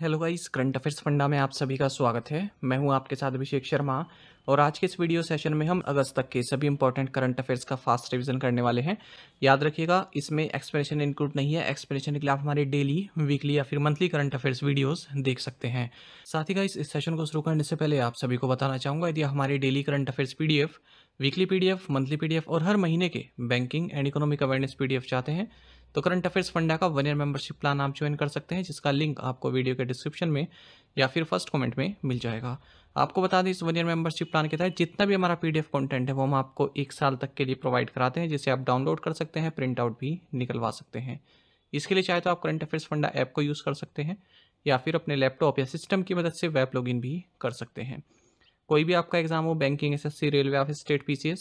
Hello guys current affairs फंडा में आप सभी का स्वागत है मैं हूं आपके साथ अभिषेक शर्मा और आज के इस वीडियो सेशन में हम अगस्त तक के सभी इंपॉर्टेंट करंट अफेयर्स का फास्ट रिवीजन करने वाले हैं याद रखिएगा इसमें एक्सप्लेनेशन इंक्लूड नहीं है एक्सप्लेनेशन के लिए आप हमारे डेली वीकली या फिर मंथली करंट अफेयर्स वीडियोस देख सकते हैं साथ ही का इस सेशन को शुरू करने से पहले आप सभी को बताना चाहूँगा यदि हमारे daily current affairs P weekly P monthly P और हर महीने के banking and economic awareness P चाहते हैं तो करंट अफेयर्स फंडा का वन ईयर मेंबरशिप प्लान आप ज्वाइन कर सकते हैं जिसका लिंक आपको वीडियो के डिस्क्रिप्शन में या फिर फर्स्ट कमेंट में मिल जाएगा आपको बता दें इस वन ईयर मेंबरशिप प्लान के तहत जितना भी हमारा पीडीएफ कंटेंट है वो हम आपको एक साल तक के लिए प्रोवाइड कराते हैं जिसे आप डाउनलोड कर सकते हैं प्रिंट आउट भी निकलवा सकते हैं इसके लिए चाहे तो आप करंट अफेयर्स फंडा ऐप को यूज़ कर सकते हैं या फिर अपने लैपटॉप या सिस्टम की मदद से वेब लॉगिन भी कर सकते हैं कोई भी आपका एग्जाम हो banking S railway office state P C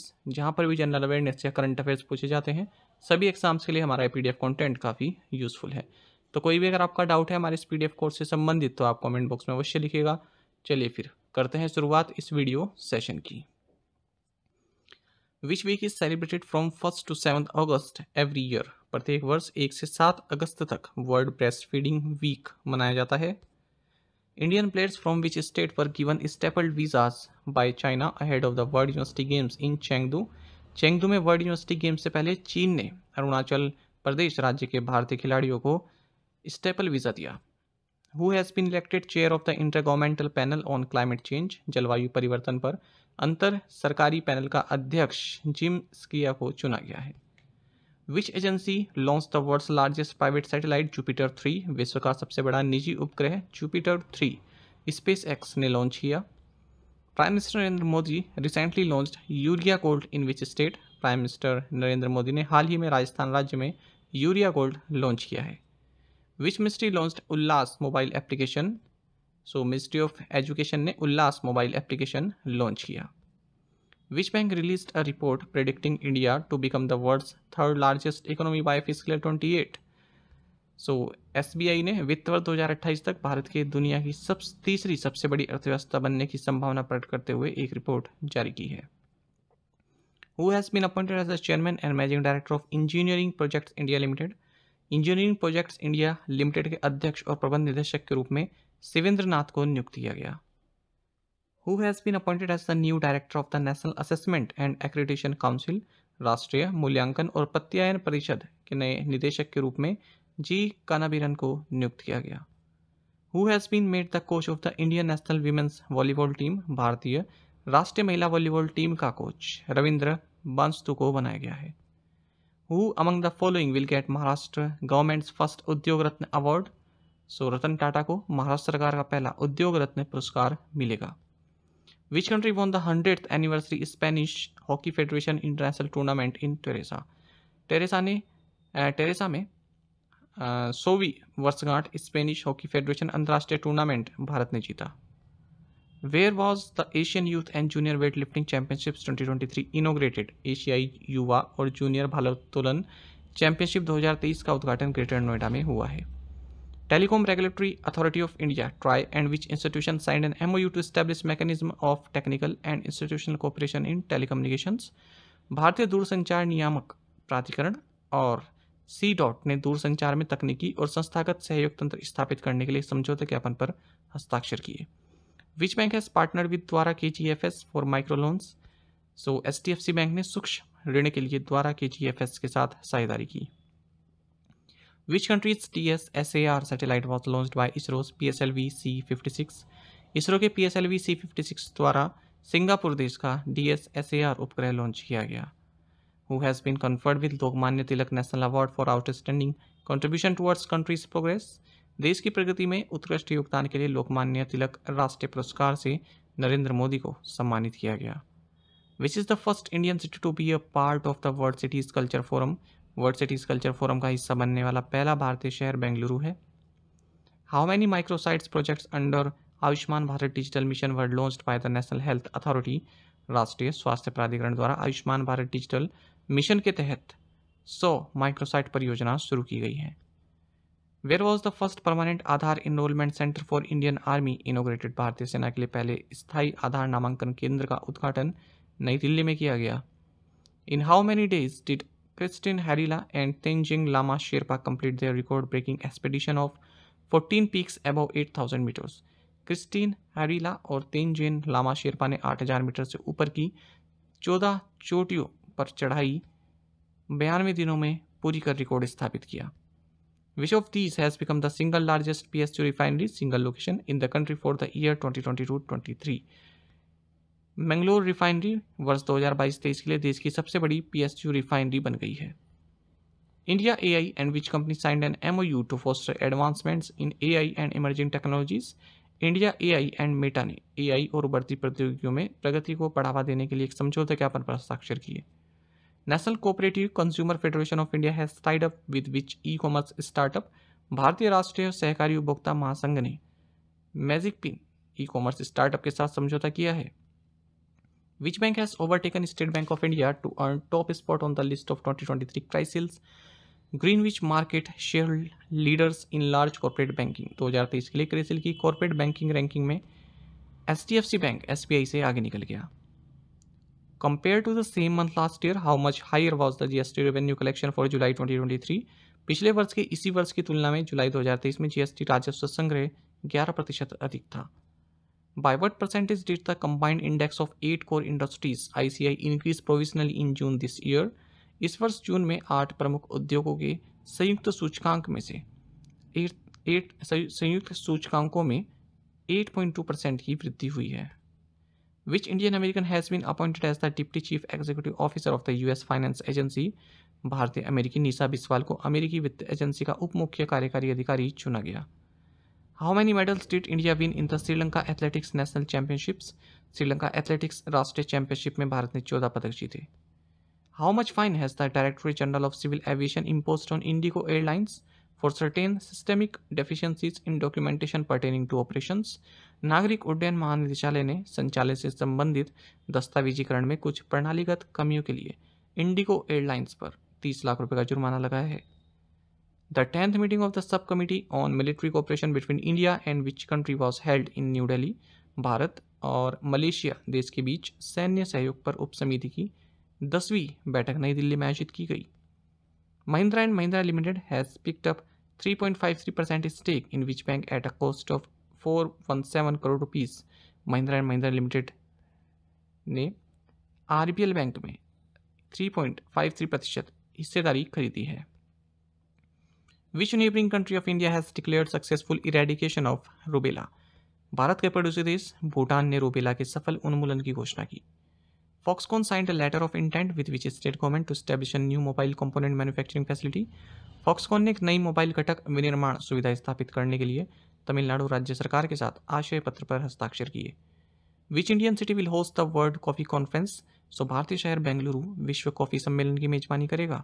पर भी जनरल अवेयरनेस या करंट अफेयर्स पूछे जाते हैं सभी एग्जाम्स के लिए हमारा पी डी कंटेंट काफ़ी यूज़फुल है तो कोई भी अगर आपका डाउट है हमारे इस पी कोर्स से संबंधित तो आप कमेंट बॉक्स में अवश्य लिखिएगा चलिए फिर करते हैं शुरुआत इस वीडियो सेशन की which week is celebrated from first to seven August every year प्रत्येक वर्ष एक से सात अगस्त तक वर्ल्ड ब्रेस्ट फीडिंग वीक मनाया जाता है Indian players from which state पर given stapled visas by China ahead of the world university games in Chengdu Chengdu में वर्ल्ड यूनिवर्सिटी गेम्स से पहले चीन ने अरुणाचल प्रदेश राज्य के भारतीय खिलाड़ियों को स्टेपल वीज़ा दिया who has been elected chair of the intergovernmental panel on climate change जलवायु परिवर्तन पर अंतर सरकारी पैनल का अध्यक्ष जिम स्किया को चुना गया है which agency launch the world's largest private satellite Jupiter three विश्व का सबसे बड़ा निजी उपग्रह जुपिटर थ्री स्पेस एक्स ने लॉन्च किया prime minister Narendra Modi recently launched urea gold in which state prime minister Narendra Modi ने हाल ही में राजस्थान राज्य में यूरिया गोल्ड लॉन्च किया है which ministry launch Ullas mobile application so ministry of education ने उल्लास मोबाइल एप्लीकेशन लॉन्च किया which bank release a report predicting India to become the world's third largest economy by physical twenty eight so S ने वित्त वर्ष 2028 तक भारत के दुनिया की सब तीसरी सबसे बड़ी अर्थव्यवस्था बनने की संभावना प्रकट करते हुए एक रिपोर्ट जारी की है who has been appointed as a chairman and managing director of engineering projects India limited engineering projects India limited के अध्यक्ष और प्रबंध निदेशक के रूप में शिवेंद्र नाथ को नियुक्त किया गया who has been appointed as the new director of the national assessment and accreditation council राष्ट्रीय मूल्यांकन और प्रत्यायन परिषद के नए निदेशक के रूप में जी कानाबीरन को नियुक्त किया गया who has been made the coach of the Indian national women's volleyball team भारतीय राष्ट्रीय महिला वॉलीबॉल टीम का कोच रविंद्र बांसतु को बनाया गया है who among the following will get Maharashtra government's first Udyog Ratna award सो रतन टाटा को महाराष्ट्र सरकार का पहला उद्योग रत्न पुरस्कार मिलेगा which country won the hundred anniversary Spanish hockey federation international tournament in Terrassa Terrassa ने टेरेसा में सोवी वर्षगांठ स्पेनिश हॉकी फेडरेशन अंतर्राष्ट्रीय टूर्नामेंट भारत ने जीता where was the Asian youth and junior weight lifting championships 2023 inaugurated एशियाई युवा और जूनियर भालोत्तोलन चैंपियनशिप 2023 का उद्घाटन ग्रेटर नोएडा में हुआ है telecom regulatory authority of India TRAI and which institution signed N U to establish mechanism of technical and institutional cooperation in telecommunication भारतीय दूरसंचार नियामक प्राधिकरण और सी डॉट ने दूरसंचार में तकनीकी और संस्थागत सहयोग तंत्र स्थापित करने के लिए समझौते ज्ञापन पर हस्ताक्षर किए which bank has partner with द्वारा K G F S for micro loans so H D F C bank ने सूक्ष्म ऋण के लिए द्वारा के जी एफ एस के साथ साझेदारी की which countries T S S A R satellite was launch by ISRO P S L V C fifty six ISRO के P S L V C fifty six द्वारा सिंगापुर देश का D S S A R उपग्रह launch किया गया who has been conferred with Lokmanya Tilak National Award for Outstanding Contribution towards Country's Progress. देश की प्रगति में उत्कृष्ट योगदान के लिए लोकमान्य तिलक राष्ट्रीय पुरस्कार से नरेंद्र मोदी को सम्मानित किया गया which is the first Indian city to be a part of the world cities culture forum world cities culture forum का हिस्सा बनने वाला पहला भारतीय शहर बेंगलुरु है how many microsites projects under Ayushman Bharat digital mission were launch by the national health authority राष्ट्रीय स्वास्थ्य प्राधिकरण द्वारा आयुष्मान भारत डिजिटल मिशन के तहत 100 माइक्रोसाइट परियोजना शुरू की गई है where was the first permanent Aadhaar enrolment centre for Indian army inaugurated भारतीय सेना के लिए पहले स्थायी आधार नामांकन केंद्र का उद्घाटन नई दिल्ली में किया गया in how many days did Kristin Harila and Tenjing Lama Sherpa complete their record breaking expedition of 14 peaks above 8000 metres Kristin Harila और तेंजिन लामा शेरपा ने 8000 मीटर से ऊपर की 14 चोटियों पर चढ़ाई बयानवे दिनों में पूरी कर रिकॉर्ड स्थापित किया of these has become the single largest P S the refinery single location in the country for the year twenty twenty two twenty three Mangalore refinery वर्ष दो हजार बाईस तेईस के लिए देश की सबसे बड़ी पी एस पीएसयू रिफाइनरी बन गई है India A I and which company signed an M O U to foster advancements in A I and emerging technologies India A I and Meta ने ए आई और बढ़ती प्रतियोगियों में प्रगति को बढ़ावा देने के लिए एक समझौते ज्ञापन पर हस्ताक्षर किए national cooperative consumer federation of India has tied up with which e commerce startup भारतीय राष्ट्रीय सहकारी उपभोक्ता महासंघ ने magicpin e commerce startup के साथ समझौता किया है which bank has overtaken State Bank of India to earn top spot on the list of twenty twenty three Crisil's Greenwich market share leaders in large corporate banking दो हजार तेईस के लिए क्रेसिल की कॉर्पोरेट बैंकिंग रैंकिंग में H bank S B I से आगे निकल गया compare to the same month last year how much higher was the GST revenue collection for July 2023 पिछले वर्ष के इसी वर्ष की तुलना में जुलाई 2023 में जीएसटी राजस्व संग्रह ग्यारह प्रतिशत अधिक था by what percentage did the combined index of eight core industries I increase provisionally in June this year इस वर्ष जून में आठ प्रमुख उद्योगों के संयुक्त सूचकांक में से एट संयुक्त सूचकांकों में एट की वृद्धि हुई है which Indian American has been appointed as the Deputy Chief Executive Officer of the U.S. Finance Agency. भारतीय अमेरिकी नीसा बिस्वाल को अमेरिकी वित्त एजेंसी का उप मुख्य कार्यकारी अधिकारी चुना गया how many medals did India win in the Sri Lanka athletics national championships Sri Lanka athletics राष्ट्रीय चैंपियनशिप में भारत ने चौदह पदक जीते how much fine has the directorate general of civil aviation imposed on IndiGo airlines for certain systemic deficiencies in documentation pertaining to operations नागरिक उड्डयन महानिदेशालय ने संचालन से संबंधित दस्तावेजीकरण में कुछ प्रणालीगत कमियों के लिए इंडिगो एयरलाइंस पर तीस लाख रुपये का जुर्माना लगाया है the tenth meeting of the sub committee on military cooperation between India and which country was held in New Delhi Bharat और मलेशिया देश के बीच सैन्य सहयोग पर उप समिति की दसवीं बैठक नई दिल्ली में आयोजित की गई Mahindra and Mahindra limited has picked up 3.53 percent stake in which bank at a cost of four one seven crore rupees Mahindra and Mahindra limited ने आर बैंक में थ्री पॉइंट फाइव थ्री प्रतिशत हिस्सेदारी खरीदी है which neighbouring country of India has declared successful eradication of rubella Bharat के पड़ोसी देश भूटान ने रूबेला के सफल उन्मूलन की घोषणा की Foxconn signed a letter of intent with which state government to establish new mobile component manufacturing facility Foxconn ने एक नई मोबाइल घटक विनिर्माण सुविधा स्थापित करने के लिए तमिलनाडु राज्य सरकार के साथ आशय पत्र पर हस्ताक्षर किए which Indian city will host the world coffee conference so भारतीय शहर बेंगलुरु विश्व कॉफ़ी सम्मेलन की मेजबानी करेगा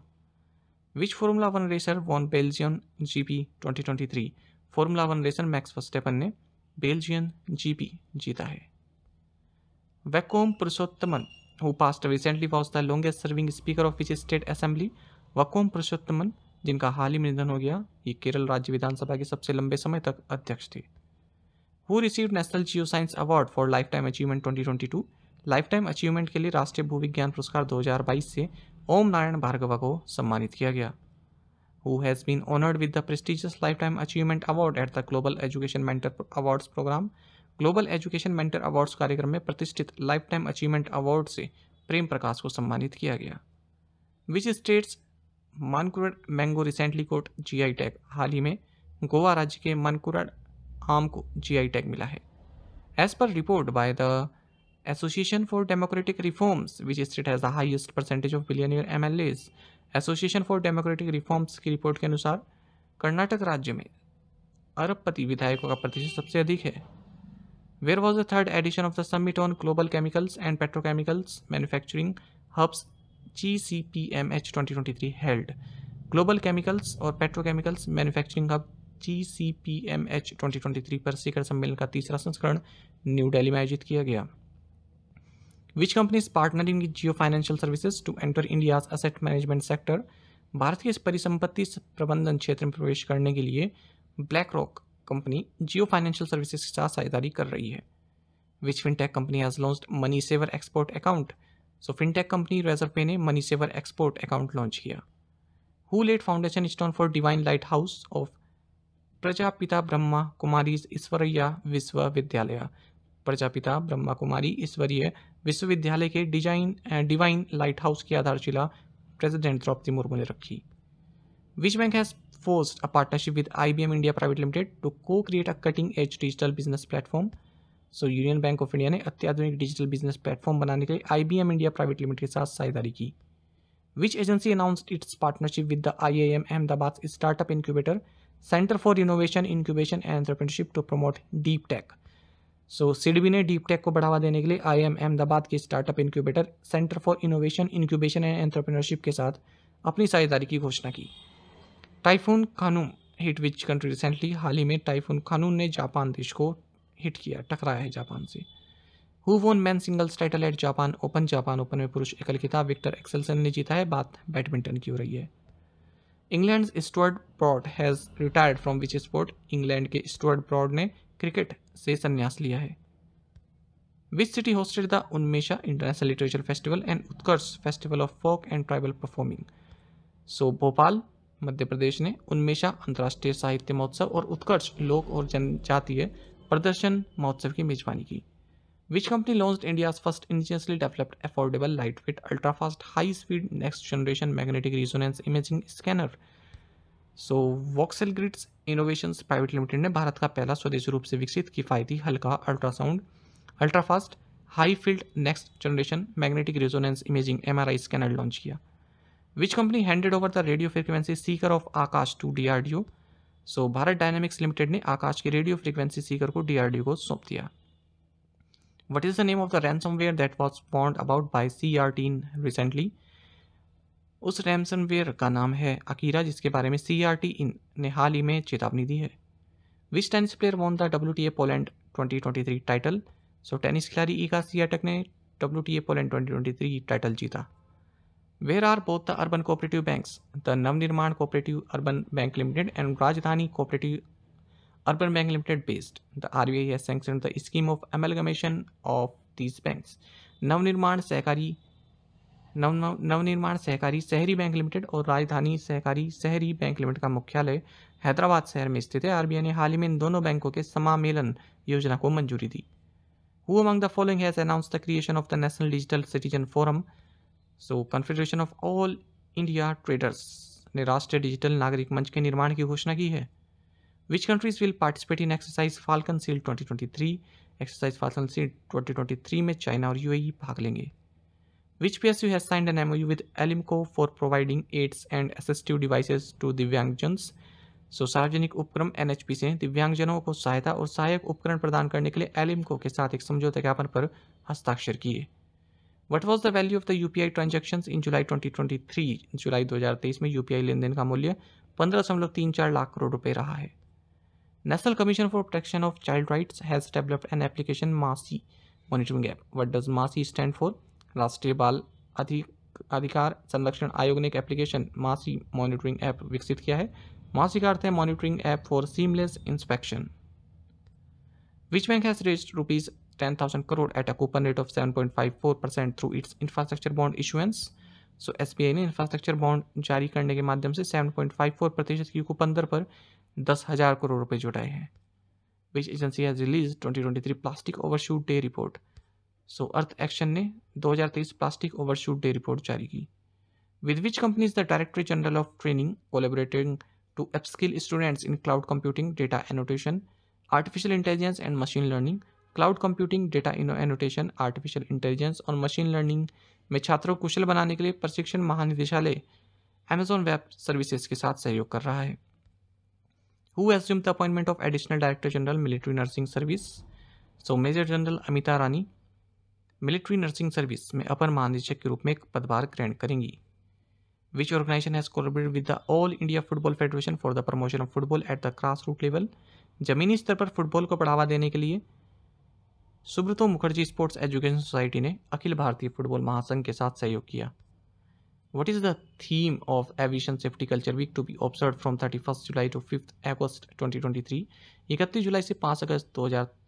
which formula one racer won Belgian G P twenty formula one racer Max Verstappen ने बेल्जियन जी जीता है Vakkom Purushothaman who passed recently was the longest serving speaker of which state assembly Vakkom Purushothaman जिनका हाल ही में निधन हो गया ये केरल राज्य विधानसभा के सबसे लंबे समय तक अध्यक्ष थे who receive national geoscience award for lifetime achievement twenty lifetime achievement के लिए राष्ट्रीय भूविज्ञान पुरस्कार 2022 से ओम नारायण भार्गवा को सम्मानित किया गया who has been honoured with the prestigious lifetime achievement award at the global education mentor awards programme global education mentor awards कार्यक्रम में प्रतिष्ठित लाइफ टाइम अचीवमेंट अवार्ड से प्रेम प्रकाश को सम्मानित किया गया which state's Mankurad mango recently got GI tag हाल ही में गोवा राज्य के मानकुरड़ आम को जीआई टैग मिला है as per report by the democratic reforms which state has the highest percentage of billion M L As association for democratic reforms की रिपोर्ट के अनुसार कर्नाटक राज्य में अरबपति विधायकों का प्रतिशत सबसे अधिक है where was the third edition of the summit on global chemicals and petrochemicals manufacturing hubs G C P M H twenty twenty three held global chemicals और petrochemicals manufacturing hub G C P M H twenty twenty three पर शिखर सम्मेलन का तीसरा संस्करण new Delhi में आयोजित किया गया which companies partnering with Jio financial services to enter India's asset management sector Bharat के इस परिसंपत्ति प्रबंधन क्षेत्र में प्रवेश करने के लिए BlackRock company Jio financial services के साथ साझेदारी कर रही है which fintech company has launch money saver export account so fintech company Razorpay ने money saver export account launch किया who laid foundation stone for divine light house of Prajapita Brahma Kumari Ishwariya Vishwavidyalaya Prajapita Brahma कुमारी ईश्वरीय विश्वविद्यालय के डिजाइन डिवाइन लाइट हाउस की आधारशिला president Draupadi Murmu ने रखी which bank has forced with partnership with IBM India private limited to co create a cutting edge digital business platform so union bank of India ने अत्याधुनिक digital business platform बनाने के लिए आई India private limited के साथ साझेदारी की which agency announce its partnership with the I I M Ahmedabad startup incubator centre for innovation incubation and entrepreneurship to promote deep tech so SIDBI ने डीप टेक को बढ़ावा देने के लिए आई एम अहमदाबाद के startup incubator centre for innovation incubation and entrepreneurship के साथ अपनी साझेदारी की घोषणा की typhoon Khanun hit which country recently हाल ही में टाइफून खानून ने जापान देश को हिट किया टकराया है जापान से who won man singles title at Japan open Japan open में पुरुष एकल खिताब विक्टर एक्सेलसन ने जीता है बात बैडमिंटन की हो रही है England Stuart Broad has retired from which sport England के स्टुअर्ट ब्रॉड ने क्रिकेट से संन्यास लिया है which city hosted the Unmesha international literature festival and Utkarsh festival of folk and tribal performing so Bhopal Madhya Pradesh ने उन्मेषा अंतर्राष्ट्रीय साहित्य महोत्सव और उत्कर्ष लोक और जनजातीय प्रदर्शन महोत्सव की मेजबानी की which company launch India first indigenously developed affordable light fit ultrafast high speed next generation magnetic resonance imaging scanner so Voxelgrids innovation private limited ने भारत का पहला स्वदेशी रूप से विकसित किफायती हल्का ultrasound ultrafast high field next generation magnetic resonance imaging M R I scanner launch किया which company handed over the radio frequency seeker of Akash to D R D O so Bharat dynamics limited ने आकाश की radio frequency Sikar को DRDO को सौंप दिया what is name of the ransomware that was that about by CERT-In recently उस ware का नाम है अकीरा जिसके बारे में सी आर टी ने हाल ही में चेतावनी दी है which tennis player won the W T A Poland twenty twenty three title so tennis खिलाड़ी ईगा सियाटक ने W T A Poland twenty twenty three title जीता where are both the urban cooperative banks the Navnirman cooperative urban bank limited and Rajdhani cooperative urban bank limited based the R B I sanction the scheme of amalgamation of these banks Navnirman सहकारी नवनिर्माण सहकारी शहरी bank limited और राजधानी सहकारी शहरी bank limited का मुख्यालय हैदराबाद शहर में स्थित है आरबीआई ने हाल ही में इन दोनों बैंकों के समामेलन योजना को मंजूरी दी who among the following has announce the creation of the national digital citizen forum so confederation of all India traders ने राष्ट्रीय डिजिटल नागरिक मंच के निर्माण की घोषणा की है which countries will participate in exercise falcon seal 2023 exercise falcon seal 2023 में चाइना और यूएई e भाग लेंगे which P S U has signed an M U with ALIMCO for providing aids and assistive devices to दिव्यांगजन्स so सार्वजनिक उपक्रम N H P से दिव्यांगजनों को सहायता और सहायक उपकरण प्रदान करने के लिए एलिमको के साथ एक समझौता ज्ञापन पर हस्ताक्षर किए what was the value of the U P I transaction in July twenty twenty three जुलाई दो हज़ार तेईस में यू पी आई लेन देन का मूल्य पंद्रह दशमलव तीन चार लाख करोड़ रुपये रहा है national commission for protection of child rights has developed an application MASI monitoring app what does MASI stand for राष्ट्रीय बाल अधिकार संरक्षण आयोग ने एक एप्लीकेशन मासी मॉनिटरिंग ऐप विकसित किया है मासी का अर्थ है monitoring app for seamless inspection which bank has raised rupees 10,000 crore at a coupon rate of 7.54% through its infrastructure bond issuance. So SBI ने इंफ्रास्ट्रक्चर बॉन्ड जारी करने के माध्यम से 7.54 प्रतिशत की कूपन दर पर 10,000 हज़ार करोड़ रुपए जुटाए हैं which agency has release 2023 plastic overshoot day report so earth action ने 2023 प्लास्टिक ओवरशूट डे रिपोर्ट जारी की with which companies the director general of training collaborating to upskill students in cloud computing data annotation artificial intelligence and machine learning cloud computing data annotation artificial intelligence और machine learning में छात्रों को कुशल बनाने के लिए प्रशिक्षण महानिदेशालय एमेजॉन वेब सर्विसेज के साथ सहयोग कर रहा है who assume the appointment of additional director general military nursing service so major general Amita Rani military nursing service में अपर महानिदेशक के रूप में एक पदभार ग्रहण करेंगी organisation has has with the all India football federation for the promotion of football at the grass root level जमीनी स्तर पर फुटबॉल को बढ़ावा देने के लिए Subroto Mukherjee sports education society ने अखिल भारतीय फुटबॉल महासंघ के साथ सहयोग किया what theme of the safety culture Aviation to be Week from thirty first July to fifth August twenty twenty 2023? इकतीस जुलाई से पाँच अगस्त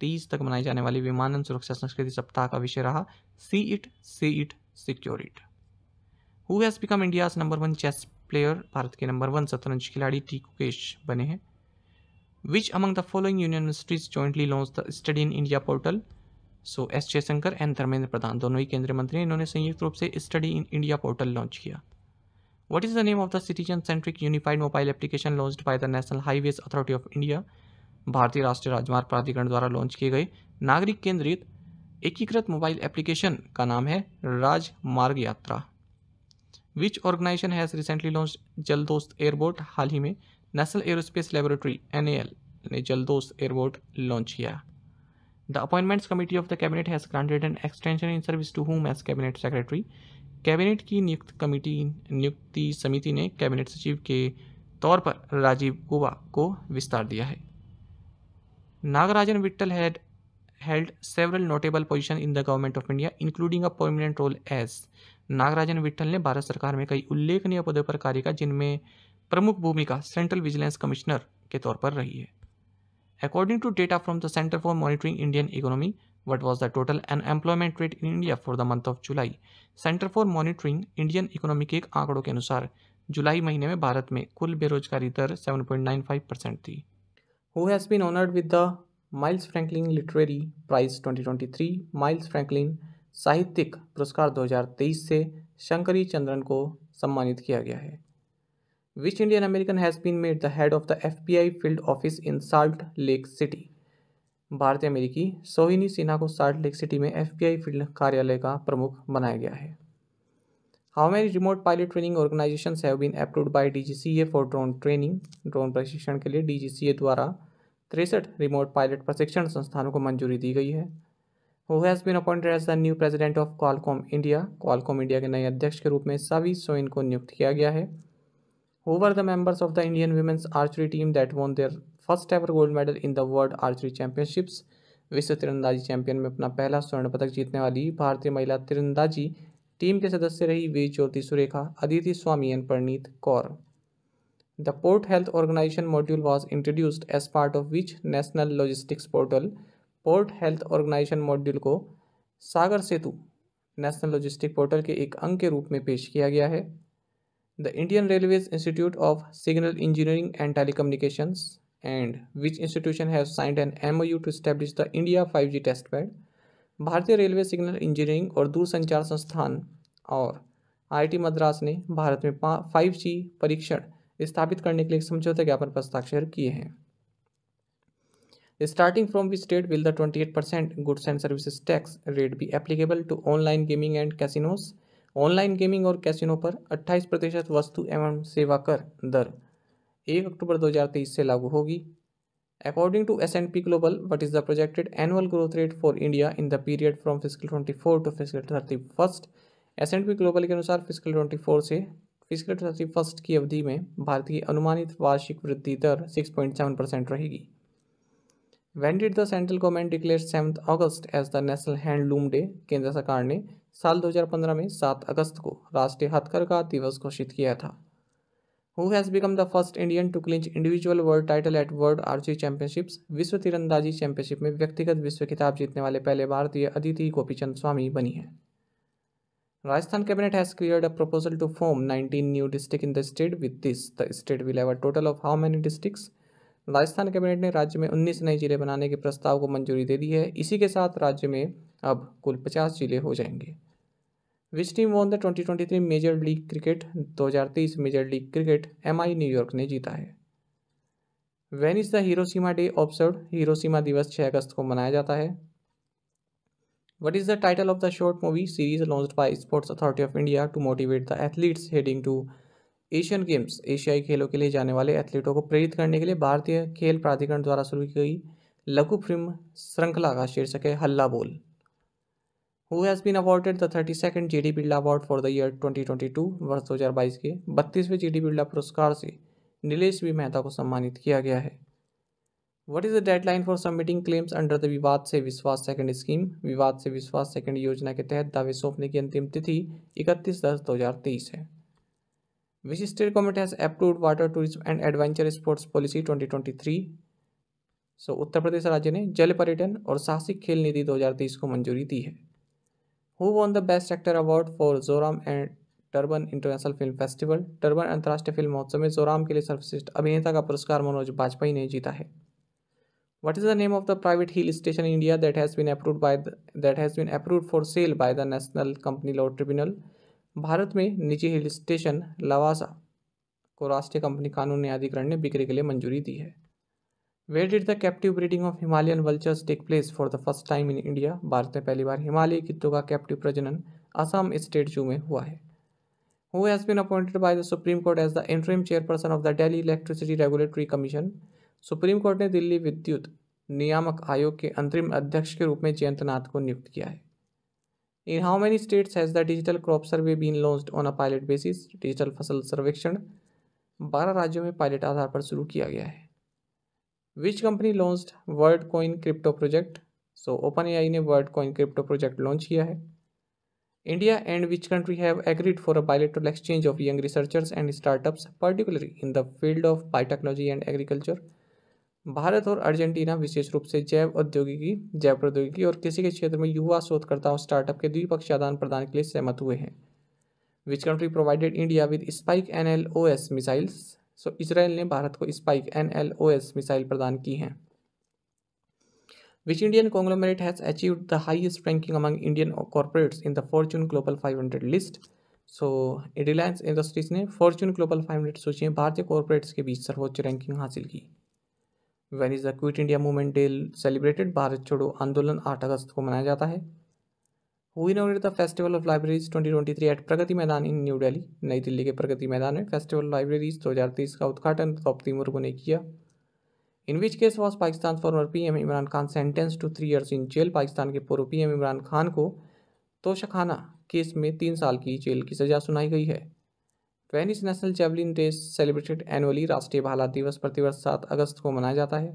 तेईस तक मनाई जाने वाली विमानन सुरक्षा संस्कृति सप्ताह का विषय रहा see it see it secure it who has become India's number one chess player Bharat के नंबर वन शतरंज खिलाड़ी टी कुकेश बने हैं which among the following union ministries jointly launch the study in India portal so S Jaishankar and Dharmendra Pradhan दोनों ही केंद्रीय मंत्री हैं इन्होंने संयुक्त रूप से study in India portal launch किया what is the name of the citizen centric unified mobile application launch by the national highways authority of India भारतीय राष्ट्रीय राजमार्ग प्राधिकरण द्वारा लॉन्च किए गए नागरिक केंद्रित एकीकृत मोबाइल एप्लीकेशन का नाम है Rajmargyatra which organisation has recently launch Jal Dost एयरबोर्ट हाल ही में नेशनल एयरोस्पेस लेबोरेटरी एन ने जलदोस्त एयरबोर्ट लॉन्च किया the appointments committee of the cabinet has granted an extension in service to whom as cabinet secretary cabinet की नियुक्त committee नियुक्ति समिति ने cabinet सचिव के तौर पर राजीव गोवा को विस्तार दिया है Nagarajan Vittal had held several notable position in the government of India including a permanent role as Nagarajan Vittal ने भारत सरकार में कई उल्लेखनीय पदों पर कार्य का जिनमें प्रमुख भूमिका सेंट्रल विजिलेंस कमिश्नर के तौर पर रही है According to data from the Center for Monitoring Indian Economy, what was the total unemployment rate in India for the month of July? Center for Monitoring Indian Economy के एक आंकड़ों के अनुसार जुलाई महीने में भारत में कुल बेरोजगारी दर 7.95 परसेंट थी who has been honoured with the Miles Franklin literary prize 2023 Miles Franklin साहित्यिक पुरस्कार 2023 से शंकरी चंद्रन को सम्मानित किया गया है Which Indian American has been made the head of the FBI field office in Salt Lake City? भारतीय अमेरिकी सोहिनी सिन्हा को साल्ट लेक सिटी में आई फील्ड कार्यालय का प्रमुख बनाया गया है how many remote pilot training organisation have been approved by DGCA for drone training drone प्रशिक्षण के लिए डीजीसीए द्वारा तिरसठ रिमोट पायलट प्रशिक्षण संस्थानों को मंजूरी दी गई है who has been appointed as the new president of Qualcomm India Qualcomm India के नए अध्यक्ष के रूप में सावी सोइन को नियुक्त किया गया है Who were the members of the Indian women's archery team that won their first ever gold medal in the world archery championships विश्व तिरंदाजी चैंपियन में अपना पहला स्वर्ण पदक जीतने वाली भारतीय महिला तिरंदाजी टीम के सदस्य रही वे Jyothi Surekha Aditi Swami and Parneet Kaur the port health organisation module was introduced as part of which national logistics portal port health organisation module को Sagar Setu national logistic portal के एक अंग के रूप में पेश किया गया है the Indian Railways Institute of and which institution have signed which M O U to establish the India five G test bed भारतीय रेलवे सिग्नल इंजीनियरिंग और दूरसंचार संस्थान और टी मद्रास ने भारत में फाइव जी परीक्षण स्थापित करने के लिए समझौता ज्ञापन पर हस्ताक्षर किए हैं starting from which state will the eight percent goods and services tax rate be applicable to online gaming and casinos online gaming और कैसिनो पर 28 प्रतिशत वस्तु एवं सेवा कर दर एक अक्टूबर 2023 से लागू होगी according to S and P global what is the projected annual growth rate for India in the period from fiscal twenty four to fiscal thirty first S and P global के अनुसार फिजिकल ट्वेंटी फोर से fiscal thirty first की अवधि में भारत की अनुमानित वार्षिक वृद्धि दर सिक्स पॉइंट सेवन परसेंट रहेगी when did the central government declare seventh August as the national handloom day केंद्र सरकार ने साल 2015 में 7 अगस्त को राष्ट्रीय हथकरघा दिवस घोषित किया था who has become the first Indian to clinch individual world title at world archery championships विश्व तीरंदाजी चैंपियनशिप में व्यक्तिगत विश्व खिताब जीतने वाले पहले भारतीय अदिति गोपीचंद स्वामी बनी है Rajasthan cabinet has cleared a proposal to form 19 new district in the state with this the state will have a total of how many districts? Rajasthan cabinet ने राज्य में 19 नए जिले बनाने के प्रस्ताव को मंजूरी दे दी है इसी के साथ राज्य में अब कुल पचास जिले हो जाएंगे which team won the twenty twenty three major league cricket दो हज़ार तेईस major league cricket M I New York ने जीता है when is the Hiroshima day observe Hiroshima दिवस छः अगस्त को मनाया जाता है what is the title of the short movie series launch by sports authority of India to motivate the athletes heading to Asian games एशियाई खेलों के लिए जाने वाले एथलीटों को प्रेरित करने के लिए भारतीय खेल प्राधिकरण द्वारा शुरू की गई लघु फिल्म श्रृंखला का शीर्षक है Halla Bol has been awarded the thirty second G D Birla award for the year twenty two वर्ष दो हजार बाईस के बत्तीसवें जी डी बिरला पुरस्कार से नीलेष वी मेहता को सम्मानित किया गया है what is the deadline for submitting claims under the Vivad से विश्वास सेकंड स्कीम विवाद से विश्वास सेकंड योजना के तहत दावे सौंपने की अंतिम तिथि इकतीस दस दो हजार तेईस है which state government has approved water tourism and adventure sports policy twenty twenty three so Uttar Pradesh राज्य ने जल पर्यटन और साहसिक खेल नीति दो हजार तेईस को मंजूरी दी है who won the best actor award for Joram and Durban international film festival Durban अंतर्राष्ट्रीय फिल्म महोत्सव में जोराम के लिए सर्वश्रेष्ठ अभिनेता का पुरस्कार मनोज वाजपेयी ने जीता है what is the name of the private hill station India that has been approve approved that has that approve for sale by the national company law tribunal Bharat में निजी हिल स्टेशन लवासा को राष्ट्रीय कंपनी कानून न्यायाधिकरण ने बिक्री के लिए मंजूरी दी है where did the captive breeding of Himalayan vultures take place for the first time in India Bharat में पहली बार हिमालयी कित्तों का कैप्टिव प्रजनन असम स्टेट जू में हुआ है who has been appointed by the supreme court as the interim chairperson of the Delhi electricity regulatory commission supreme court ने दिल्ली विद्युत नियामक आयोग के अंतरिम अध्यक्ष के रूप में जयंत नाथ को नियुक्त किया है in how many states has the digital crop survey been launch on a pilot basis digital फसल सर्वेक्षण बारह राज्यों में पायलट आधार पर शुरू किया गया है which company launch Worldcoin crypto project so open A ने Worldcoin crypto project launch किया है India and which country have agreed for a bilateral exchange of young researchers and startups particularly in the field of biotechnology and agriculture Bharat और Argentina विशेष रूप से जैव औद्योगिकी जैव प्रौद्योगिकी और कृषि के क्षेत्र में युवा शोधकर्ताओं स्टार्टअप के द्विपक्षीय आदान प्रदान के लिए सहमत हुए हैं which country provided India with Spike N L O S missiles so Israel ने भारत को Spike N L O S missile प्रदान की हैं Indian conglomerate has achieve the the ranking among Indian corporates in the Fortune Global five hundred list so Reliance Industries ने Fortune Global five सूची में भारतीय corporates के बीच सर्वोच्च रैंकिंग हासिल की when is the Quit India Movement Day celebrated Bharat छोड़ो आंदोलन आठ अगस्त को मनाया जाता है who inaugurate the festival of libraries 2023 at Pragati Maidan in new Delhi नई दिल्ली के प्रगति मैदान में फेस्टिवल लाइब्रेरीज 2023 का उद्घाटन द्रौपदी मुर्मू ने किया in which case was Pakistan former PM Imran Khan sentence to three years in jail Pakistan के पूर्व पीएम इमरान खान को तोशाखाना केस में तीन साल की जेल की सजा सुनाई गई है when is National Javelin Day celebrated annually राष्ट्रीय भाला दिवस प्रतिवर्ष सात अगस्त को मनाया जाता है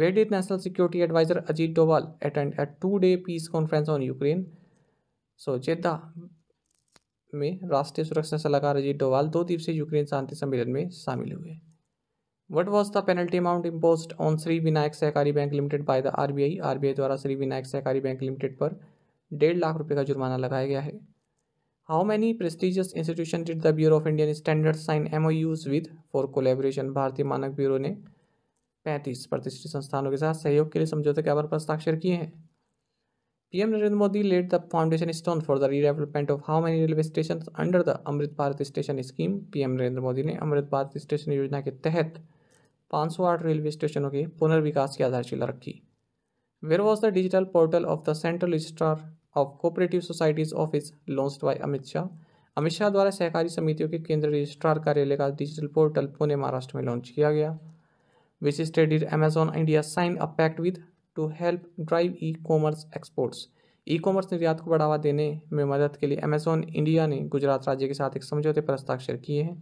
Where did National Security Advisor Ajit Doval attend a two-day peace conference on Ukraine? So Jeddah में राष्ट्रीय सुरक्षा सलाहकार अजीत डोवाल दो दिवसीय यूक्रेन शांति सम्मेलन में शामिल हुए what was the penalty amount impose on Shri Vinayak Sahakari bank Limited by the RBI RBI द्वारा श्री विनायक सहकारी बैंक लिमिटेड पर डेढ़ लाख रुपये का जुर्माना लगाया गया है how many prestigious institution did the Bureau of Indian Standard sign M O Us with for collaboration भारतीय मानक ब्यूरो ने पैंतीस प्रतिष्ठित संस्थानों के साथ सहयोग के लिए समझौते के आधार पर हस्ताक्षर किए हैं PM Narendra Modi laid the foundation stone for the redevelopment of how many railway station under the Amrit Bharat Station Scheme PM Narendra Modi ने अमृत भारत स्टेशन योजना के तहत 508 रेलवे स्टेशनों के पुनर्विकास की आधारशिला रखी where was the digital portal of the Central Registrar of Cooperative Societies office launch by Amit Shah Amit Shah द्वारा सहकारी समितियों के केंद्र रजिस्ट्रार कार्यालय का डिजिटल पोर्टल पुणे महाराष्ट्र में लॉन्च किया गया which stated Amazon India signed a pact with to help drive e-commerce exports. E-commerce निर्यात को बढ़ावा देने में मदद के लिए अमेजॉन इंडिया ने गुजरात राज्य के साथ एक समझौते पर हस्ताक्षर किए हैं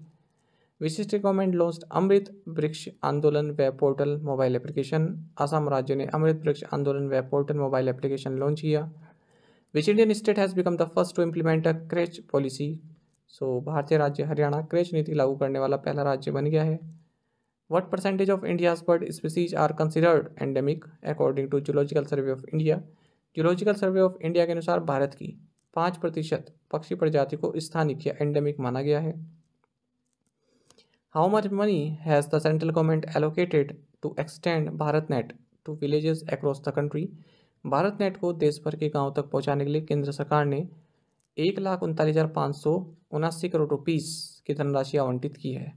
विशिष्ट government launch Amrit Vriksh Andolan web portal mobile application Assam राज्य ने Amrit Vriksh Andolan web portal mobile application launch किया which Indian state has become the first to implement a creche policy so भारतीय राज्य हरियाणा क्रेच नीति लागू करने वाला पहला राज्य बन गया है what percentage of India's bird species are considered endemic according to Geological Survey of India? Geological Survey of India के अनुसार भारत की पाँच प्रतिशत पक्षी प्रजाति को स्थानिक या एंडेमिक माना गया है how much money has the central government allocated to extend Bharat Net to villages across the country Bharat Net को देश भर के गाँव तक पहुँचाने के लिए केंद्र सरकार ने एक लाख उनतालीस हज़ार पाँच सौ उनासी करोड़ रुपीज़ की धनराशि आवंटित की है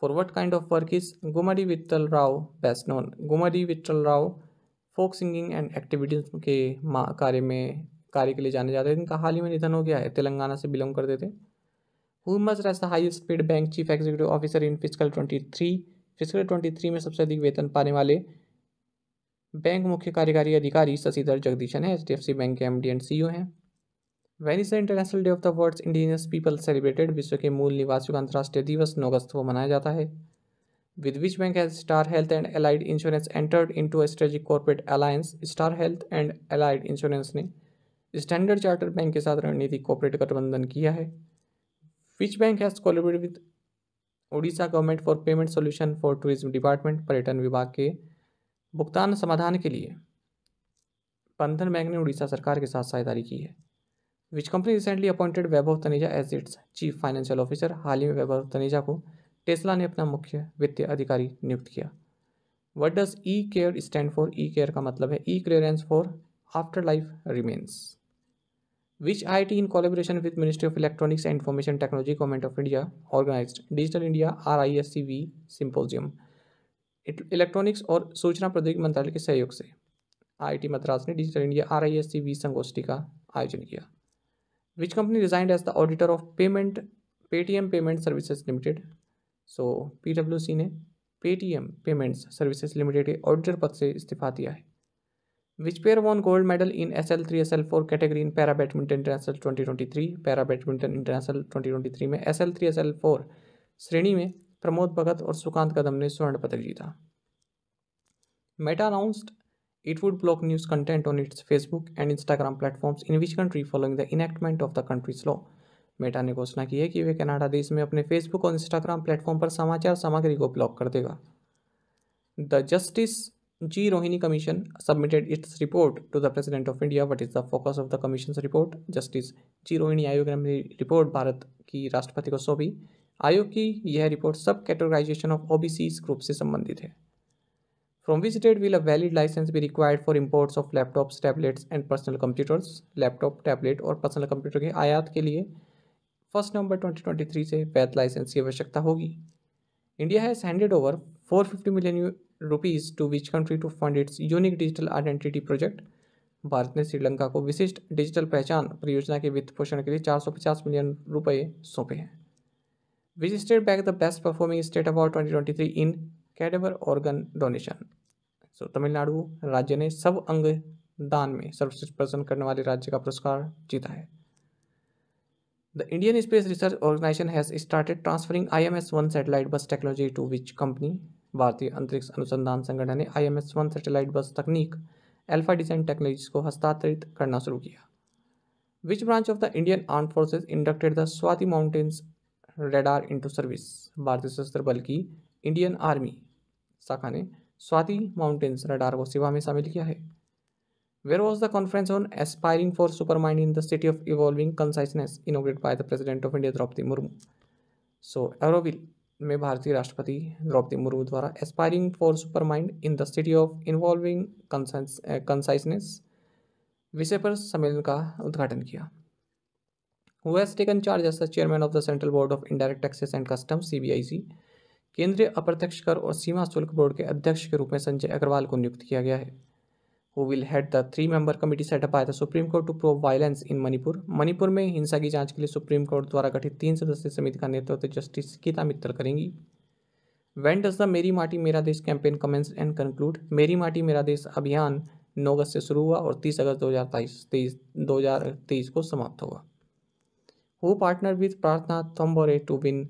For what kind of work is Gomari Vittal Rao best known? Gomari Vittal Rao folk singing and activities के कार्य में कार्य के लिए जाने जाते हैं इनका हाल ही में निधन हो गया है तेलंगाना से बिलोंग करते थे who much race the highest paid bank chief executive officer in fiscal twenty three fiscal twenty three में सबसे अधिक वेतन पाने वाले बैंक मुख्य कार्यकारी अधिकारी शशिधर जगदीशन है H D F C bank के M D and C O हैं when is the international day of the World's Indigenous People celebrated विश्व के मूल निवासियों का अंतर्राष्ट्रीय दिवस नौ अगस्त को मनाया जाता है with which bank has Star Health and Allied Insurance entered into strategic corporate alliance Star Health and Allied Insurance ने स्टैंडर्ड चार्टर बैंक के साथ रणनीतिक कॉर्पोरेट गठबंधन किया है which bank has collaborate with Orissa government for payment solution for tourism department पर्यटन विभाग के भुगतान समाधान के लिए बंधन बैंक ने उड़ीसा सरकार के साथ साझेदारी की है which company recently appointed Vaibhav Taneja as its chief financial officer हाल ही में वैभव तनेजा को टेस्ला ने अपना मुख्य वित्तीय अधिकारी नियुक्त किया what does E care stand for E care का मतलब है E clearance for after life remains which I T in collaboration with Ministry of Electronics and Information Technology Government of India organise Digital India R I S C V symposium इलेक्ट्रॉनिक्स और सूचना प्रौद्योगिकी मंत्रालय के सहयोग से आई आई टी मद्रास ने Digital India R I S C V संगोष्ठी का आयोजन किया which company resigned as the auditor of payment Paytm Payment Services Limited so P W C ने पेटीएम पेमेंट्स सर्विसेज लिमिटेड के ऑडिटर पद से इस्तीफा दिया है which pair won gold medal in S L three S L four category in Para Badminton International twenty twenty three Para Badminton International twenty twenty three में S L three S L four श्रेणी में प्रमोद भगत और सुकांत कदम ने स्वर्ण पदक जीता Meta announced It would block news content on its Facebook and Instagram platforms in which country following the enactment of the country's law. Meta ने घोषणा की है कि वे कनाडा देश में अपने फेसबुक और इंस्टाग्राम प्लेटफॉर्म पर समाचार सामग्री को ब्लॉक कर देगा the Justice G Rohini commission submitted its report to the President of India what is the focus of the commission report Justice G Rohini आयोग ने रिपोर्ट भारत की राष्ट्रपति को सौंपी आयोग की यह रिपोर्ट सब कैटेगराइजेशन ऑफ ओबीसी ग्रुप से संबंधित है From which date will a valid license be required for imports of laptops, tablets and personal computers? Laptop tablet और पर्सनल कंप्यूटर के आयात के लिए फर्स्ट नवंबर थ्री से वैध लाइसेंस की आवश्यकता होगी India has handed over four fifty million rupees to which country to fund its unique digital identity project Bharat ने श्रीलंका को विशिष्ट डिजिटल पहचान परियोजना के वित्त पोषण के लिए चार सौ पचास मिलियन रुपये सौंपे हैं which state bagged the best performing state award 2023 in cadaver organ donation so Tamil Nadu राज्य ने सब अंग दान में सर्वश्रेष्ठ प्रदर्शन करने वाले राज्य का पुरस्कार जीता है the Indian Space Research Organisation has started transferring I M S one satellite bus technology to which company भारतीय अंतरिक्ष अनुसंधान संगठन ने I M S one satellite bus तकनीक एल्फा डिजाइन टेक्नोलॉजीज को हस्तांतरित करना शुरू किया which branch of the Indian arm forces inducted the Swathi mountains radar into service भारतीय सशस्त्र बल की इंडियन आर्मी शाखा ने स्वाति माउंटेन्स रडार को सिवा में शामिल किया है was the conference on aspiring for super mind in the city of evolving consciousness inaugurate by the President of India Droupadi Murmu so Auroville में भारतीय राष्ट्रपति द्रौपदी मुर्मू द्वारा aspiring for super mind in the city of involving consciousness विषय पर सम्मेलन का उद्घाटन किया who taken charge as the chairman of the Central board of Indirect Taxes and Custom C B I C केंद्रीय अप्रत्यक्ष कर और सीमा शुल्क बोर्ड के अध्यक्ष के रूप में संजय अग्रवाल को नियुक्त किया गया है who will head the three member committee set up the supreme Court to probe violence in Manipur Manipur में हिंसा की जांच के लिए सुप्रीम कोर्ट द्वारा गठित तीन सदस्यीय समिति का नेतृत्व जस्टिस गीता मित्तल करेंगी वेन डज द मेरी माटी मेरा देश कैंपेन कमेंस एंड कंक्लूड मेरी माटी मेरा देश अभियान नौ अगस्त से शुरू हुआ और तीस अगस्त दो हज़ार तेईस तेईस दो हज़ार तेईस को समाप्त होगा who partner with Prarthana Thombare to win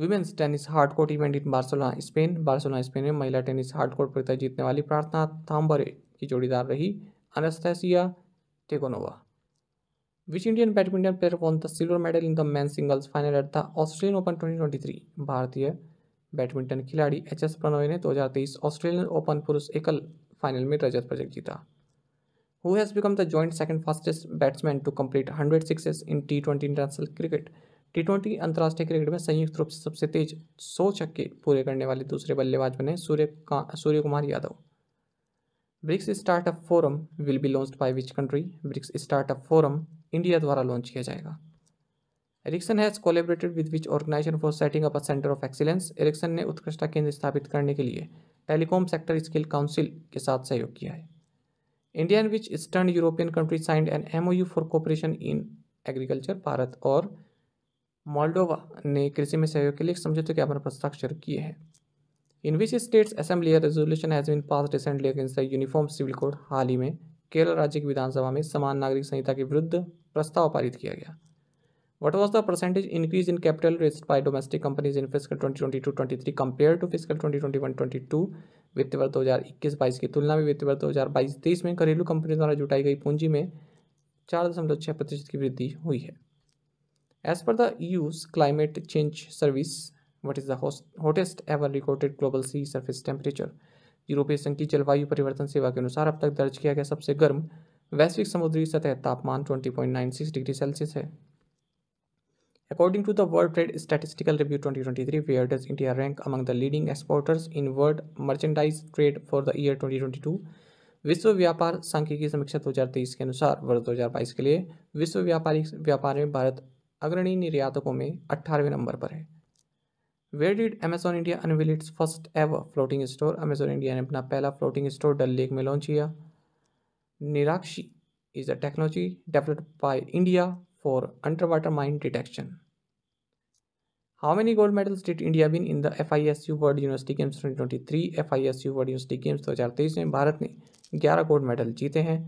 women's tennis hard court event in Barcelona Spain Barcelona Spain में महिला टेनिस हार्ड कोर्ट प्रतियोगिता जीतने वाली प्रार्थना थाम्बरे की जोड़ीदार रही Anastasia Tikhonova which Indian badminton player won the silver medal in the man singles final at the Australian Open 2023 भारतीय बैडमिंटन खिलाड़ी एच एस प्रणोय ने 2023 ऑस्ट्रेलियन ओपन पुरुष एकल फाइनल में रजत पदक जीता who has become the joint second fastest batsman to complete hundred sixes in T twenty international cricket T twenty अंतर्राष्ट्रीय क्रिकेट में संयुक्त रूप से सबसे तेज सौ छक्के पूरे करने वाले दूसरे बल्लेबाज बने Surya Surya Kumar Yadav BRICS startup forum will be launch by which country BRICS startup forum India द्वारा लॉन्च किया जाएगा Ericsson has collaborated with which organisation for setting up a centre of excellence Ericsson ने उत्कृष्टता केंद्र स्थापित करने के लिए टेलीकॉम सेक्टर स्किल काउंसिल के साथ सहयोग किया है India and which eastern European country signed an M for cooperation in agriculture Bharat और मोल्डोवा ने कृषि में सहयोग के लिए समझौते ज्ञापन अपने हस्ताक्षर किए हैं in which states assembly resolution has been pass recently against the Uniform Civil Code हाल ही में केरल राज्य की विधानसभा में समान नागरिक संहिता के विरुद्ध प्रस्ताव पारित किया गया what was the percentage increase in capital raised by domestic companies in fiscal twenty twenty two twenty three compare to fiscal twenty twenty one twenty two वित्त वर्ष दो हज़ार इक्कीस बाईस की तुलना में वित्त वर्ष दो हज़ार बाईस तेईस में घरेलू कंपनी द्वारा जुटाई गई पूंजी में चार दशमलव छः प्रतिशत की वृद्धि हुई है as per the EU's climate change service what is the hottest ever recorded global sea surface temperature यूरोपीय संघ की जलवायु परिवर्तन सेवा के अनुसार अब तक दर्ज किया गया सबसे गर्म वैश्विक समुद्री सतह तापमान twenty point nine six degree Celsius है according to the World Trade Statistical Review twenty twenty three does India rank among the leading exporters in world merchandise trade for the year twenty twenty two विश्व व्यापार सांख्यिकी समीक्षा दो हजार तेईस के अनुसार वर्ष दो हजार बाईस के लिए विश्व व्यापारिक व्यापार में भारत अग्रणी निर्यातकों में अट्ठारहवें नंबर पर है where did Amazon India unveil its first ever floating store Amazon India ने अपना पहला फ्लोटिंग स्टोर डल लेक में लॉन्च किया Nirakshi is a technology developed by India for under water mind detection how many gold medals India been in the F I S U world university games twenty twenty three F I S U world university games दो हजार तेईस में भारत ने ग्यारह gold medal जीते हैं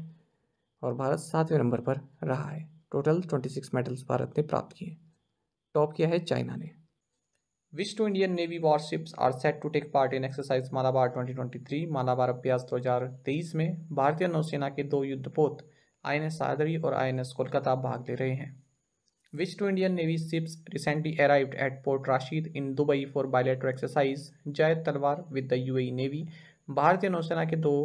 और भारत सातवें नंबर पर रहा है total twenty six medals Bharat ने प्राप्त किए टॉप किया है चाइना ने which two Indian navy warships are set to take part in exercise Malabar 2023 Malabar अभ्यास 2023 में भारतीय नौसेना के दो युद्धपोत आई एन सादरी और आई एन कोलकाता भाग ले रहे हैं which two Indian navy ships recently arrived at port Rashid in Dubai for bilateral exercise Zayed Talwar with the you navy भारतीय नौसेना के दो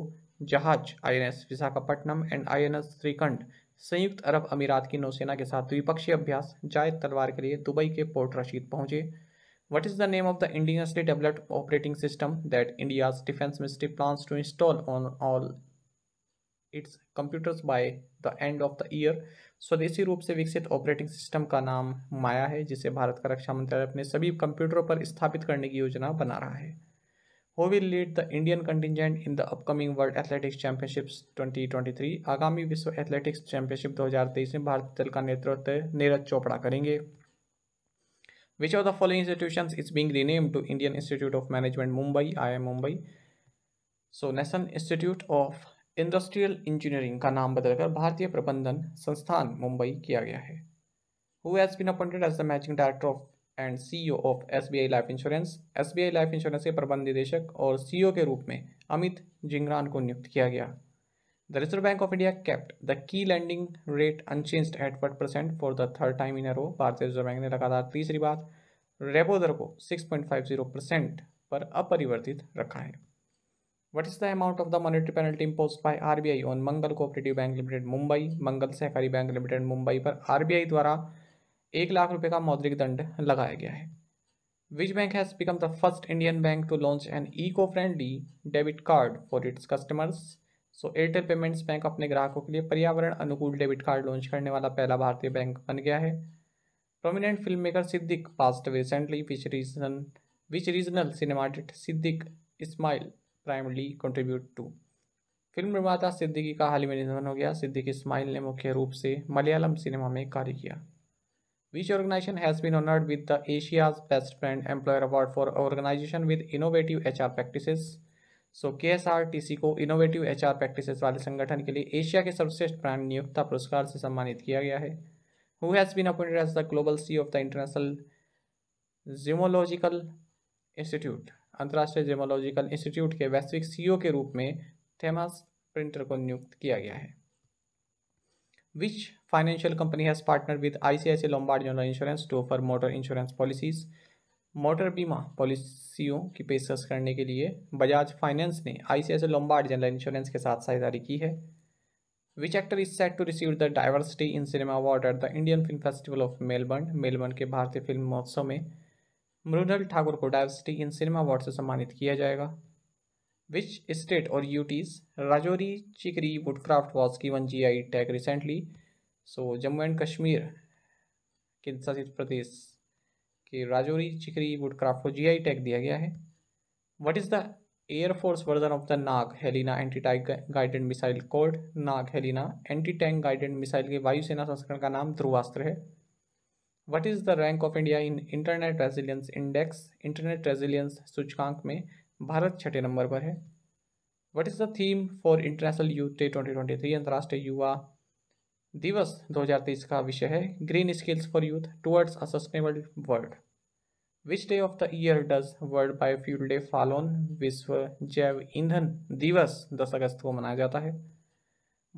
जहाज I N S Visakhapatnam and I N S Shrikhand संयुक्त अरब अमीरात की नौसेना के साथ द्विपक्षीय अभ्यास जायद तलवार के लिए दुबई के पोर्ट रशीद पहुंचे what is the name of the indigenously developed operating system that India defence ministry plan to install on all its computers by the end of the year स्वदेशी रूप से विकसित ऑपरेटिंग सिस्टम का नाम माया है जिसे भारत का रक्षा मंत्रालय अपने सभी कंप्यूटरों पर स्थापित करने की योजना बना रहा है who will lead the Indian contingent in the upcoming world athletics twenty 2023 आगामी विश्व एथलेटिक्स चैंपियनशिप दो हजार तेईस में भारतीय दल का नेतृत्व नीरज चोपड़ा करेंगे which of the following institution is being renamed to Indian institute of management Mumbai I M Mumbai so national institute of industrial engineering का नाम बदलकर भारतीय प्रबंधन संस्थान मुंबई किया गया है who has been appointed as the managing director of and CEO of SBI life insurance SBI life insurance के प्रबंध निदेशक और सीईओ e के रूप में अमित जिंगरान को नियुक्त किया गया the reserve bank of India kept the key lending rate unchanged at one percent for the third time in a भारतीय रिजर्व बैंक ने लगातार तीसरी बार रेपो दर को six point five zero percent पर अपरिवर्तित रखा है what is the amount of the monetary penalty imposed by RBI on Mangal cooperative bank limited Mumbai Mangal सहकारी बैंक लिमिटेड मुंबई पर आरबीआई द्वारा एक लाख रुपए का मौद्रिक दंड लगाया गया है which bank has become the first Indian bank to launch an eco friendly debit card for its customers so Airtel payments bank अपने ग्राहकों के लिए पर्यावरण अनुकूल डेबिट कार्ड लॉन्च करने वाला पहला भारतीय बैंक बन गया है prominent film maker Siddique passed recently which region which regional cinematic Siddique Ismail primarily contributed to film निर्माता सिद्दीकी का हाल ही में निधन हो गया सिद्दीकी इस्माइल ने मुख्य रूप से मलयालम सिनेमा में कार्य किया Which organization has been honored with the Asia's Best Brand Employer Award for organization with innovative HR practices? सो के एस आर टी सी को इनोवेटिव एच आर प्रैक्टिसेस वाले संगठन के लिए एशिया के सर्वश्रेष्ठ ब्रांड नियुक्ता पुरस्कार से सम्मानित किया गया है who has been appointed as the global C of the international gemological institute अंतर्राष्ट्रीय जिमोलॉजिकल इंस्टीट्यूट के वैश्विक सीईओ e के रूप में थेमस प्रिंटर को नियुक्त किया गया है which financial company has partnered with ICICI Lombard General Insurance to offer motor insurance policies motor बीमा पॉलिसियों की पेशकश करने के लिए बजाज फाइनेंस ने आईसीआईसी लोम्बार्ड जनरल इंश्योरेंस के साथ साझेदारी की है which actor is set to receive the diversity in cinema award at the Indian film festival of Melbourne Melbourne के भारतीय फिल्म महोत्सव में मृणल ठाकुर को डाइवर्सिटी इन सिनेमा अवार्ड से सम्मानित किया जाएगा विच स्टेट और UTs Rajouri chikri woodcraft was won G I tag recently so Jammu and Kashmir केंद्र शासित प्रदेश के राजौरी चिकरी वुडक्राफ्ट को आई टैग दिया गया है what is the air force version of the Nag Helina anti tank guided missile called Nag Helina anti tank guided missile के वायुसेना संस्करण का नाम ध्रुवास्त्र है what is the rank of India in internet resilience index internet resilience सूचकांक में भारत छठे नंबर पर है what is the theme for international youth day twenty twenty three अंतर्राष्ट्रीय युवा दिवस 2023 का विषय है green skills for youth towards a sustainable world which day of the year does world biofuel day fall on विश्व जैव ईंधन दिवस 10 अगस्त को मनाया जाता है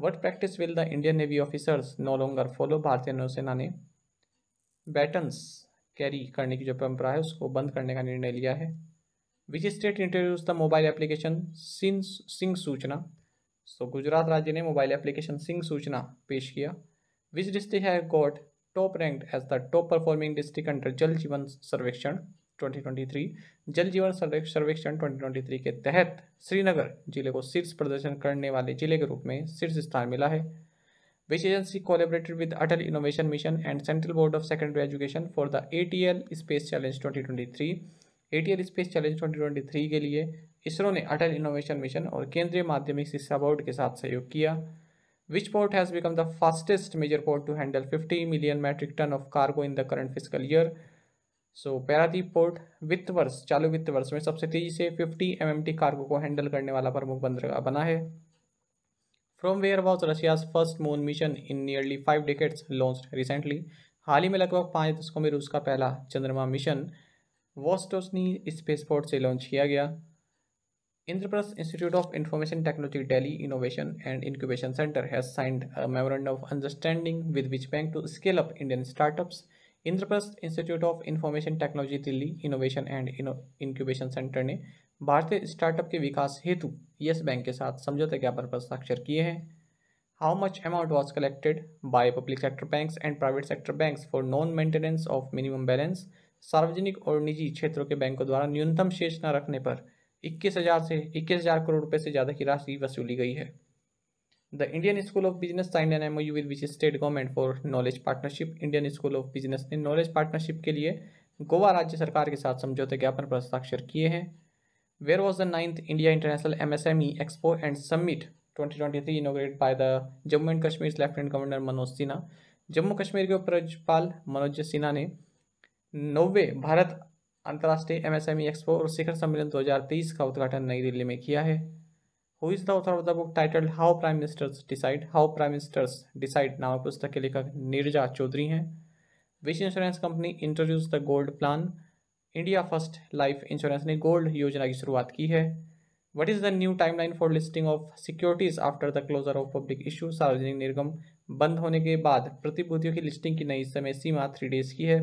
what practice will the Indian navy officers no longer follow भारतीय नौसेना ने बैटन्स कैरी करने की जो परंपरा है उसको बंद करने का निर्णय लिया है which state introduce the mobile application Sinh Suchna so Gujarat राज्य ने मोबाइल एप्लीकेशन सिंह सूचना पेश किया विच डिस्ट्रिक्ट है got top rank as the top performing district under Jal Jeevan सर्वेक्षण 2023 जल जीवन सर्वेक्षण 2023 के तहत श्रीनगर जिले को शीर्ष प्रदर्शन करने वाले जिले के रूप में शीर्ष स्थान मिला है which agency collaborated with Atal innovation mission and central board of secondary education for the a space challenge twenty twenty space challenge twenty के लिए इसरो ने अटल इनोवेशन मिशन और केंद्रीय माध्यमिक शिक्षा बोर्ड के साथ सहयोग किया which port has become the fastest major port to handle 50 million metric ton of cargo in the current fiscal year so Paradip port वित्त वर्ष चालू वित्त वर्ष में सबसे तेजी से 50 टी कार्गो को हैंडल करने वाला प्रमुख बंदरगाह बना है from where was Russia's first moon mission in nearly five decades launched recently हाल ही में लगभग पाँच दशकों में रूस का पहला चंद्रमा मिशन वॉस्टोसनी स्पेसपोर्ट से लॉन्च किया गया Indraprastha institute of information technology Delhi innovation and incubation centre has signed a of understanding with which bank to to up Indian Indian startups. Indraprastha institute of information technology Delhi innovation and incubation centre ने भारतीय startup के विकास हेतु yes bank के साथ समझौते ज्ञापन पर हस्ताक्षर किए हैं how much amount was collected by public sector banks and private sector bank for non maintenance of minimum balance सार्वजनिक और निजी क्षेत्रों के बैंकों द्वारा न्यूनतम शेष न रखने पर इक्कीस हजार से इक्कीस हजार करोड़ रुपए से ज़्यादा की राशि वसूली गई है the Indian school of business signed an M U with which state government for knowledge partnership Indian school of business ने नॉलेज पार्टनरशिप के लिए गोवा राज्य सरकार के साथ समझौते ज्ञापन पर हस्ताक्षर किए हैं where was the ninth India international M S M E expo and summit twenty twenty three inaugurated by the Jammu and Kashmir lieutenant governor Manoj Sinha Jammu Kashmir के उपराज्यपाल मनोज सिन्हा ने नौवे भारत अंतर्राष्ट्रीय एमएसएमई एक्सपो और शिखर सम्मेलन 2023 का उद्घाटन नई दिल्ली में किया है who is the author of the book titled how prime ministers decide how prime ministers decide नामक पुस्तक के लेखक नीरजा चौधरी हैं which insurance company introduced the gold plan India first life insurance ने गोल्ड योजना की शुरुआत की है what is the new timeline for listing of securities after the closure of public issue सार्वजनिक निर्गम बंद होने के बाद प्रतिभूतियों की लिस्टिंग की नई समय सीमा थ्री डेज की है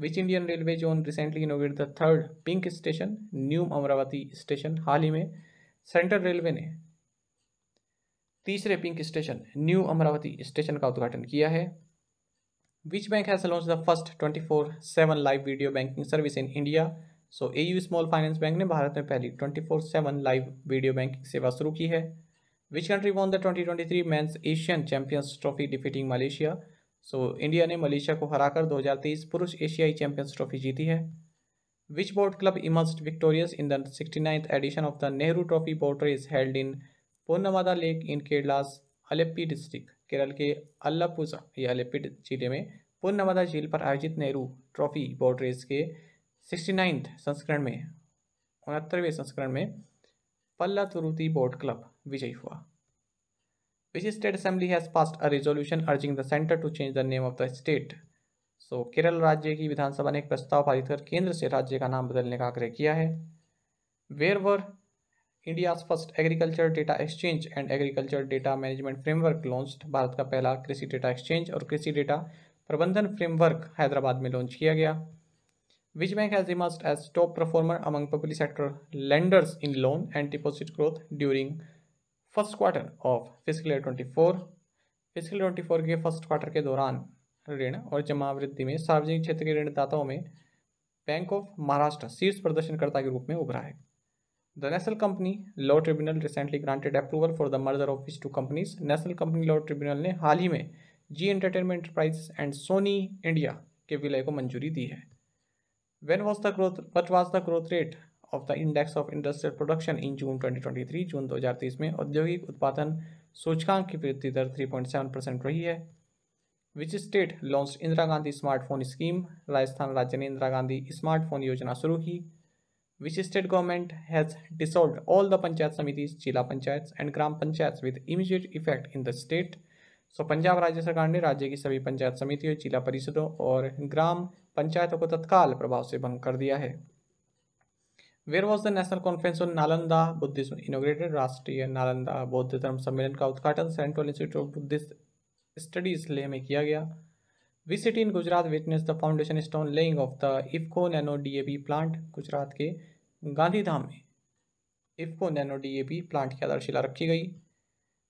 which Indian railway zone recently inaugurated the third pink station new Amravati station हाल ही में सेंट्रल रेलवे ने तीसरे pink station new Amravati station का उद्घाटन किया है which bank has launched the first twenty four seven live video banking service in India so A U small finance bank ने भारत में पहली twenty four seven live video banking सेवा शुरू की है विच country won the twenty twenty three मैं Asian champions trophy defeating Malaysia so India ने Malaysia को हराकर 2023 पुरुष एशियाई चैंपियंस ट्रॉफी जीती है which boat club emerged victorious in the sixty ninth edition of the Nehru trophy boat is held in Punnamada lake in Kerala's Alleppey district Kerala के अल्लापुजा या अलेप्पी जिले में पुनर्नवादा झील पर आयोजित नेहरू ट्रॉफी बोट रेस के सिक्सटी नाइन्थ संस्करण में उनहत्तरवें संस्करण में पल्ला तुरुती बोट क्लब विजयी हुआ which state assembly has passed a resolution urging the center to change the name of the state so so, Kerala राज्य की विधानसभा ने एक प्रस्ताव पारित कर केंद्र से राज्य का नाम बदलने का आग्रह किया है where were India first agriculture data exchange and agriculture data management framework launched भारत का पहला कृषि डेटा एक्सचेंज और कृषि डेटा प्रबंधन फ्रेमवर्क हैदराबाद में लॉन्च किया गया which bank has emerged as top performer among public sector lenders in loan and deposit growth during first quarter of fiscal year twenty four fiscal twenty four के first quarter के दौरान ऋण और जमावृद्धि में सार्वजनिक क्षेत्र के ऋणदाताओं में बैंक ऑफ महाराष्ट्र शीर्ष प्रदर्शनकर्ता के रूप में उभरा है the national company law tribunal recently granted approval for the merger of इस two companies national company law tribunal ने हाल ही में Zee entertainment enterprise and Sony India के विलय को मंजूरी दी है when was the growth what was the growth rate of the index of industrial production in June 2023 जून 2023 में औद्योगिक उत्पादन सूचकांक की वृद्धि दर 3.7 परसेंट रही है which state launch Indira Gandhi smartphone scheme Rajasthan राज्य ने इंदिरा गांधी स्मार्टफोन योजना शुरू की which state government has dissolved all the panchayat samiti zila panchayat and gram panchayat with immediate effect in the state so Punjab राज्य सरकार ने राज्य की सभी पंचायत समितियों जिला परिषदों और ग्राम पंचायतों को तत्काल प्रभाव से भंग कर दिया है where was the national conference on Nalanda Buddhism inaugurated राष्ट्रीय नालंदा बौद्ध धर्म सम्मेलन का उद्घाटन central institute of Buddhist studies Leh में किया गया we city in Gujarat witness the foundation stone laying of the IFFCO nano D A B plant Gujarat के गांधीधाम में IFFCO nano D A B plant की आधारशिला रखी गई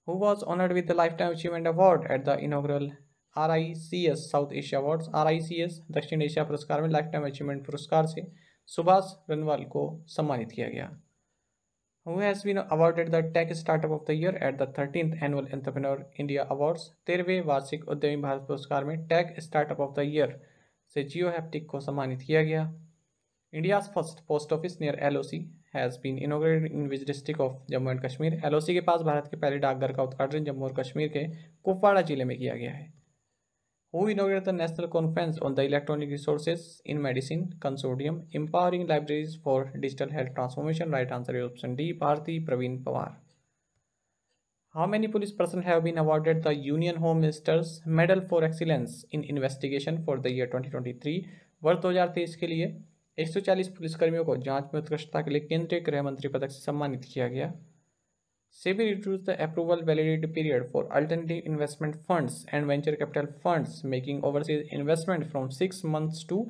who was honoured with the lifetime achievement award at the inaugural R I C S south Asia awards R I C S दक्षिण Asia पुरस्कार में life lifetime achievement पुरस्कार से सुभाष रनवाल को सम्मानित किया गया who has been awarded the tech startup of the year at the thirteen annual entrepreneur India Awards. तेरहवें वार्षिक उद्यमी भारत पुरस्कार में tech startup of the year से जियो हैप्टिक को सम्मानित किया गया India's first post office near L O C has been inaugurated in which district of Jammu and Kashmir L O C के पास भारत के पहले डाकघर का उद्घाटन जम्मू और कश्मीर के कुपवाड़ा जिले में किया गया है who inaugurated the National Conference on the Electronic Resources in Medicine Consortium Empowering Libraries for Digital Health Transformation? Right answer is option D. Bharti Praveen Pawar. How many police personnel have been awarded the Union Home Minister's Medal for Excellence in Investigation for the year 2023? वर्ष 2023 के लिए 140 पुलिसकर्मियों को जांच में उत्कृष्टता के लिए केंद्रीय गृह मंत्री पदक से सम्मानित किया गया SEBI reduced the approval validity period for alternative investment funds and venture capital funds making overseas investment from 6 months to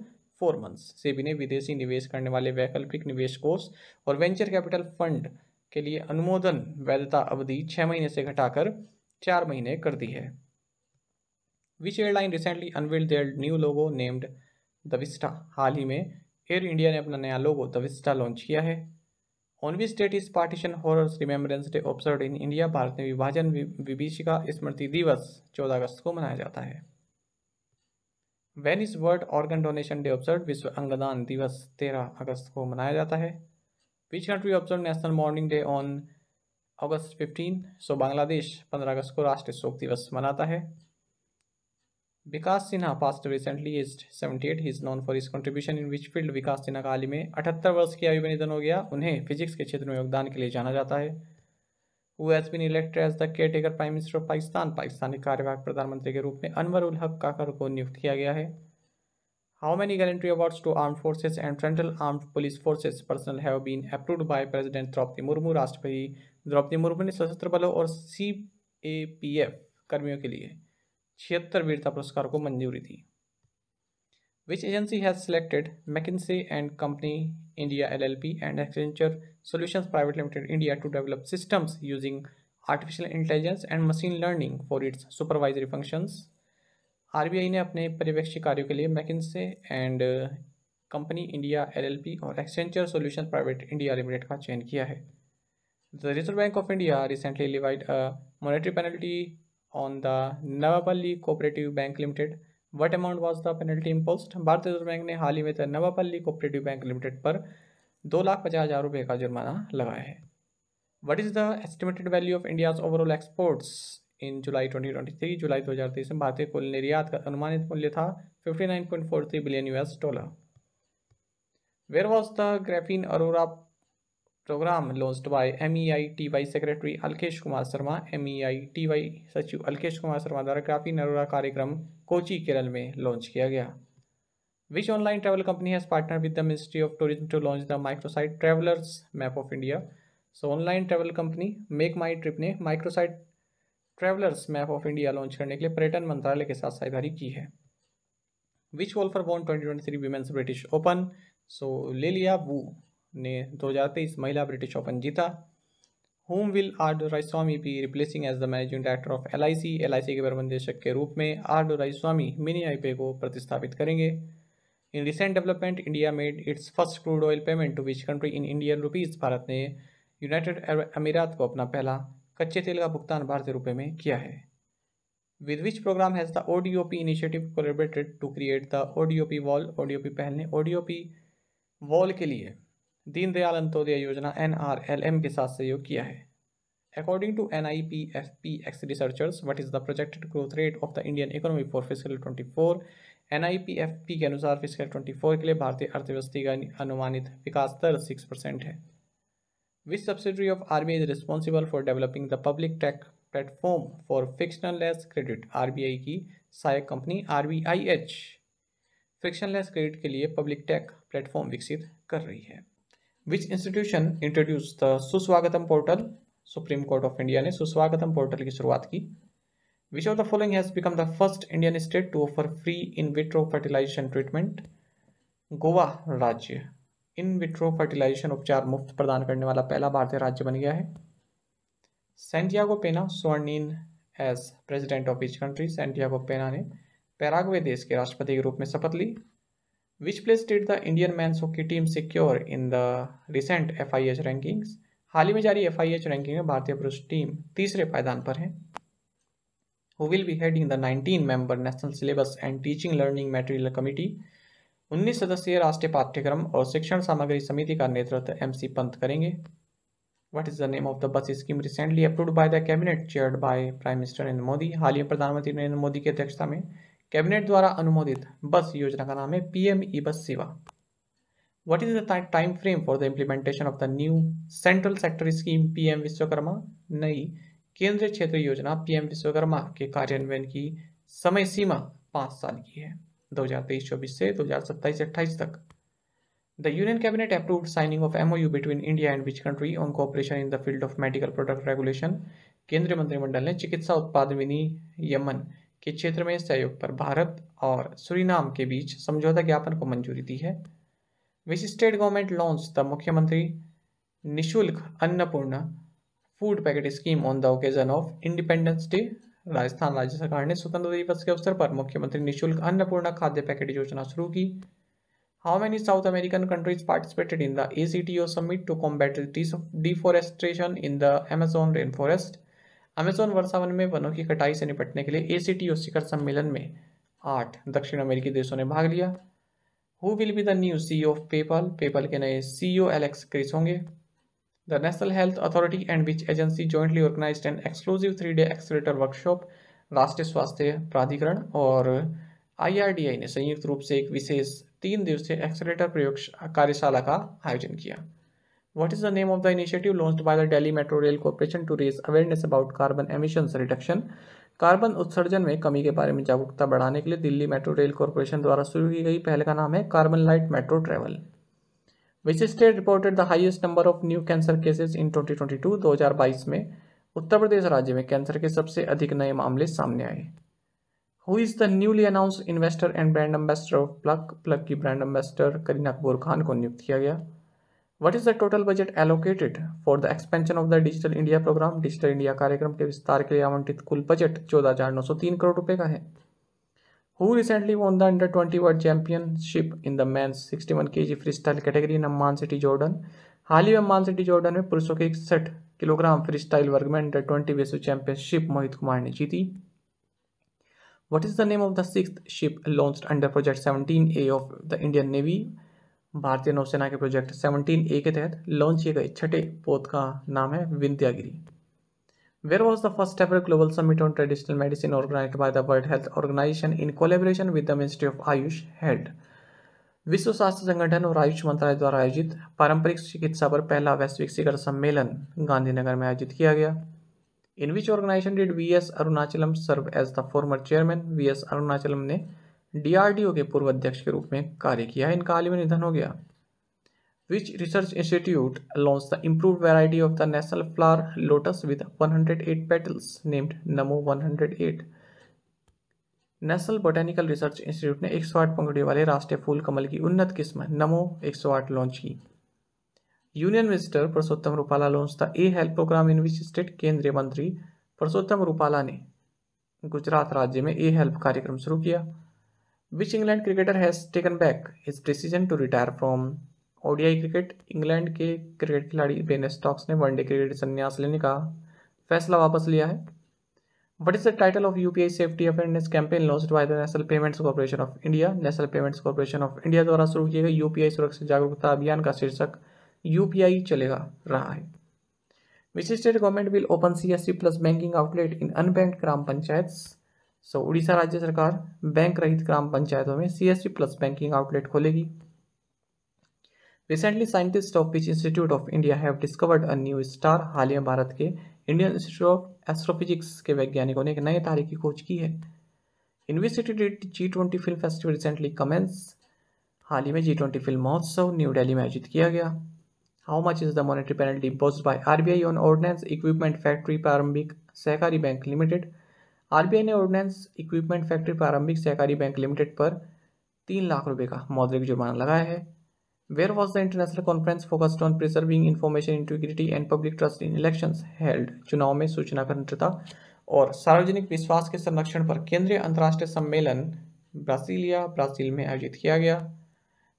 four months SEBI ने विदेशी निवेश करने वाले वैकल्पिक निवेश कोष और वेंचर कैपिटल फंड के लिए अनुमोदन वैधता अवधि छः महीने से घटाकर चार महीने कर दी है which airline recently unveiled their new logo named vista हाल ही में एयर इंडिया ने अपना नया लोगो विस्टा लॉन्च किया है on which date is partition horrors remembrance day observe in India Bharat में विभाजन विभीषिका स्मृति दिवस चौदह अगस्त को मनाया जाता है when is world organ donation day observe विश्व अंगदान दिवस तेरह अगस्त को मनाया जाता है विच country observe national mourning day on August fifteen so Bangladesh पंद्रह अगस्त को राष्ट्रीय शोक दिवस मनाता है Vikas Sinha passed recently age 78 he is known for his contribution in which field Vikas Sinha का हाल ही में अठहत्तर वर्ष की आयु में निधन हो गया उन्हें फिजिक्स के क्षेत्र में योगदान के लिए जाना जाता है who has been elected as the caretaker prime minister of Pakistan पाकिस्तानी कार्यवाहक प्रधानमंत्री के रूप में अनवर उल हक काकर को नियुक्त किया गया है how many gallantry awards to arm forces and central arm police forces personnel have been approved by President Draupadi Murmu राष्ट्रपति द्रौपदी मुर्मू ने सशस्त्र बलों और सी ए पी एफ कर्मियों के लिए छिहत्तर वीरता पुरस्कार को मंजूरी दी which agency has selected McKinsey and company India L L P and Accenture solution private limited India to develop systems using artificial intelligence and machine learning for its supervisory functions R B I ने अपने पर्यवेक्षी कार्यों के लिए McKinsey and company India L L P और Accenture solution private India limited का चयन किया है the reserve bank of India recently levied monetary penalty on the Navapalli Cooperative Bank Limited. What amount was the penalty imposed? भारतीय reserve bank ने हाल ही में नवापल्ली कोऑपरेटिव बैंक लिमिटेड पर दो लाख पचास हज़ार रुपये का जुर्माना लगाया है what is the estimated value of India's overall exports in July 2023 जुलाई 2023 में भारतीय कुल निर्यात का अनुमानित मूल्य था 59.43 billion US dollar where was the graphene Aurora programme secretary launched Kumar Sharma M E I T Y सचिव अल्केश कुमार शर्मा द्वारा काफी नरोरा कार्यक्रम कोची केरल में लॉन्च किया गया which online travel company has partner with the ministry of tourism to launch the microsite travellers map of India so online travel company make my trip ने microsite travellers map of India launch करने के लिए पर्यटन मंत्रालय के साथ साझेदारी की है which wall for bond twenty twenty three women's British open so Lilia Vu ने 2023 महिला ब्रिटिश ओपन जीता whom will R Rai Swamy be replacing as the managing director of L I C L I C के प्रबंधेशक के रूप में are Rai Swami mini पे को प्रतिस्थापित करेंगे in recent development India made its first crude oil payment to which country in Indian rupees Bharat ने यूनाइटेड अरब अमीरात को अपना पहला कच्चे तेल का भुगतान भारतीय रुपये में किया है with which programme has the O D O P initiative collaborated to create the O D O P wall O D O P पहल ने O D O P wall के लिए दीनदयाल अंत्योदय योजना एन के साथ सहयोग किया है according to N I P P F X researchers what is the projected growth rate of the Indian economy for physical twenty four N I P F P के अनुसार फिस्कल फोर के लिए भारतीय अर्थव्यवस्था का अनुमानित विकास दर सिक्स परसेंट है which subsidiary of RBI is responsible for developing the public tech platform for less credit R B I की सहायक company R B I friction frictionless credit के लिए पब्लिक टेक प्लेटफॉर्म विकसित कर रही है which institution introduce the Suswagatam portal supreme court of India ने Suswagatam portal की शुरुआत की which of the following has become the first Indian state to offer free in vitro fertilisation treatment Goa राज्य इन विट्रो फर्टिलाइजेशन उपचार मुफ्त प्रदान करने वाला पहला भारतीय राज्य बन गया है Santiago Pena sworn in as president of etch country Santiago Pena ने पैराग्वे देश के राष्ट्रपति के रूप में शपथ ली Which place did the Indian men's hockey team secure in the recent FIH rankings? हाल ही में जारी एफ रैंकिंग में भारतीय पुरुष टीम तीसरे पायदान पर है who will be heading the nineteen member national syllabus and teaching learning material committee उन्नीस सदस्यीय राष्ट्रीय पाठ्यक्रम और शिक्षण सामग्री समिति का नेतृत्व एम सी पंत करेंगे what is the name of the bus scheme recently approve by the cabinet chaired by prime minister Narendra Modi हाल ही में प्रधानमंत्री नरेंद्र मोदी की अध्यक्षता में कैबिनेट द्वारा अनुमोदित बस योजना का नाम है PM E bus Sewa what is the time frame for the implementation of the new central sector scheme PM Vishwakarma नई केंद्रीय क्षेत्र योजना पीएम विश्वकर्मा के कार्यान्वयन की समय सीमा पांच साल की है दो हजार तेईस चौबीस से दो हजार सत्ताईस अट्ठाईस तक the union cabinet approved signing of MoU between India and which country on cooperation in the field of medical product regulation केंद्रीय मंत्रिमंडल ने चिकित्सा उत्पाद विनियमन के क्षेत्र में सहयोग पर भारत और सुरीनाम के बीच समझौता ज्ञापन को मंजूरी दी है which state government launch the Mukhyamantri Nishulk Annapurna food packet scheme on the occasion of independence day Rajasthan राज्य सरकार ने स्वतंत्रता दिवस के अवसर पर मुख्यमंत्री निशुल्क अन्नपूर्णा खाद्य पैकेट योजना शुरू की American countries participated in the A C T O summit to combat deforestation in the Amazon rainforest Amazon वर्षावन में वनों की कटाई से निपटने के लिए ए शिखर सम्मेलन में आठ दक्षिण अमेरिकी देशों ने भाग लिया who will be the new C of PayPal PayPal के नए सी ओ एलेक्स क्रिस होंगे the national health authority and which agency jointly organise an exclusive three day accelerator workshop राष्ट्रीय स्वास्थ्य प्राधिकरण और आईआरडीआई ने संयुक्त रूप से एक विशेष तीन दिवसीय एक्सलेटर प्रयोग कार्यशाला का आयोजन किया What is the name of the initiative launched by the Delhi Metro Rail Corporation to raise awareness about carbon emissions reduction? Carbon उत्सर्जन में कमी के बारे में जागरूकता बढ़ाने के लिए दिल्ली मेट्रो रेल कॉरपोरेशन द्वारा शुरू की गई पहल का नाम है carbon light metro travel which state reported the highest number of new cancer cases in 2022 2022 में उत्तर प्रदेश राज्य में कैंसर के सबसे अधिक नए मामले सामने आए who is the newly announce investor and brand ambassador of plug plug की ब्रांड एम्बेसडर करीना कपूर खान को नियुक्त किया गया what is the total budget allocated for the expansion of the digital India programme digital India कार्यक्रम के विस्तार के लिए आवंटित कुल बजट चौदह हजार नौ सौ तीन करोड़ रुपए का है who recently won the under twenty world championship in the men sixty one K G freestyle category in Amman city Jordan हाल ही में अम्मान सिटी जॉर्डन में पुरुषों के इकसठ किलोग्राम फ्री स्टाइल वर्ग में अंडर ट्वेंटी विश्व चैंपियनशिप मोहित कुमार ने जीती what is the name of the six ship launch under project seventeen A of the Indian navy भारतीय नौसेना के प्रोजेक्ट 17 ए के तहत लॉन्च किए गए छठे पोत का नाम है Vindhyagiri Where was the first ever global summit on traditional medicine organized by the world health organisation in collaboration with the ministry of AYUSH held? विश्व स्वास्थ्य संगठन और आयुष मंत्रालय द्वारा आयोजित पारंपरिक चिकित्सा पर पहला वैश्विक शिखर सम्मेलन गांधीनगर में आयोजित किया गया in which organisation did V S Arunachalam serve as the former chairman V S Arunachalam ने डीआरडीओ के पूर्व अध्यक्ष के रूप में कार्य किया इनका हाल में निधन हो गया which research institute launch the improve variety of the national flower lotus with 108 petals named Namo 108 national botanical research institute ने 108 पंखुड़ियों वाले राष्ट्रीय फूल कमल की उन्नत किस्म नमो 108 लॉन्च की union minister Parshottam Rupala launch the A health programme in which state केंद्रीय मंत्री परसोत्तम रूपाला ने गुजरात राज्य में ए हेल्प कार्यक्रम शुरू किया Which England cricketer has taken back his decision to retire from ODI cricket England के क्रिकेट खिलाड़ी बेन स्टॉक्स ने वनडे क्रिकेट संन्यास लेने का फैसला वापस लिया है what is the title of UPI safety awareness campaign launch by the national payments corporation of India national payments corporation of India द्वारा शुरू किए गए यूपीआई सुरक्षा जागरूकता अभियान का शीर्षक यूपीआई चलेगा रहा है विशिष्ट state government will open C S C plus banking outlet in unbanked gram panchayat so Odisha राज्य सरकार बैंक रहित ग्राम पंचायतों में सी प्लस बैंकिंग आउटलेट खोलेगी recently scientist of pitch institute of India have discovered a new star हाल ही में भारत के इंडियन इंस्टीट्यूट ऑफ एस्ट्रोफिजिक्स के वैज्ञानिकों ने एक नए तारे की खोज की है investigated G twenty film festival recently commences हाल ही में जी ट्वेंटी फिल्म महोत्सव न्यू डेली में आयोजित किया गया how much is the monetary penalty imposed B I on ordnance equipment factory प्रारंभिक सहकारी बैंक लिमिटेड आरबीआई ने ऑर्डिनेंस इक्विपमेंट फैक्ट्री प्रारंभिक सहकारी बैंक लिमिटेड पर तीन लाख रुपए का मौद्रिक जुर्माना लगाया है where was the international conference focused on preserving information integrity and public trust in election held चुनाव में सूचना कंत्रता और सार्वजनिक विश्वास के संरक्षण पर केंद्रीय अंतर्राष्ट्रीय सम्मेलन ब्रासिलिया ब्राजील में आयोजित किया गया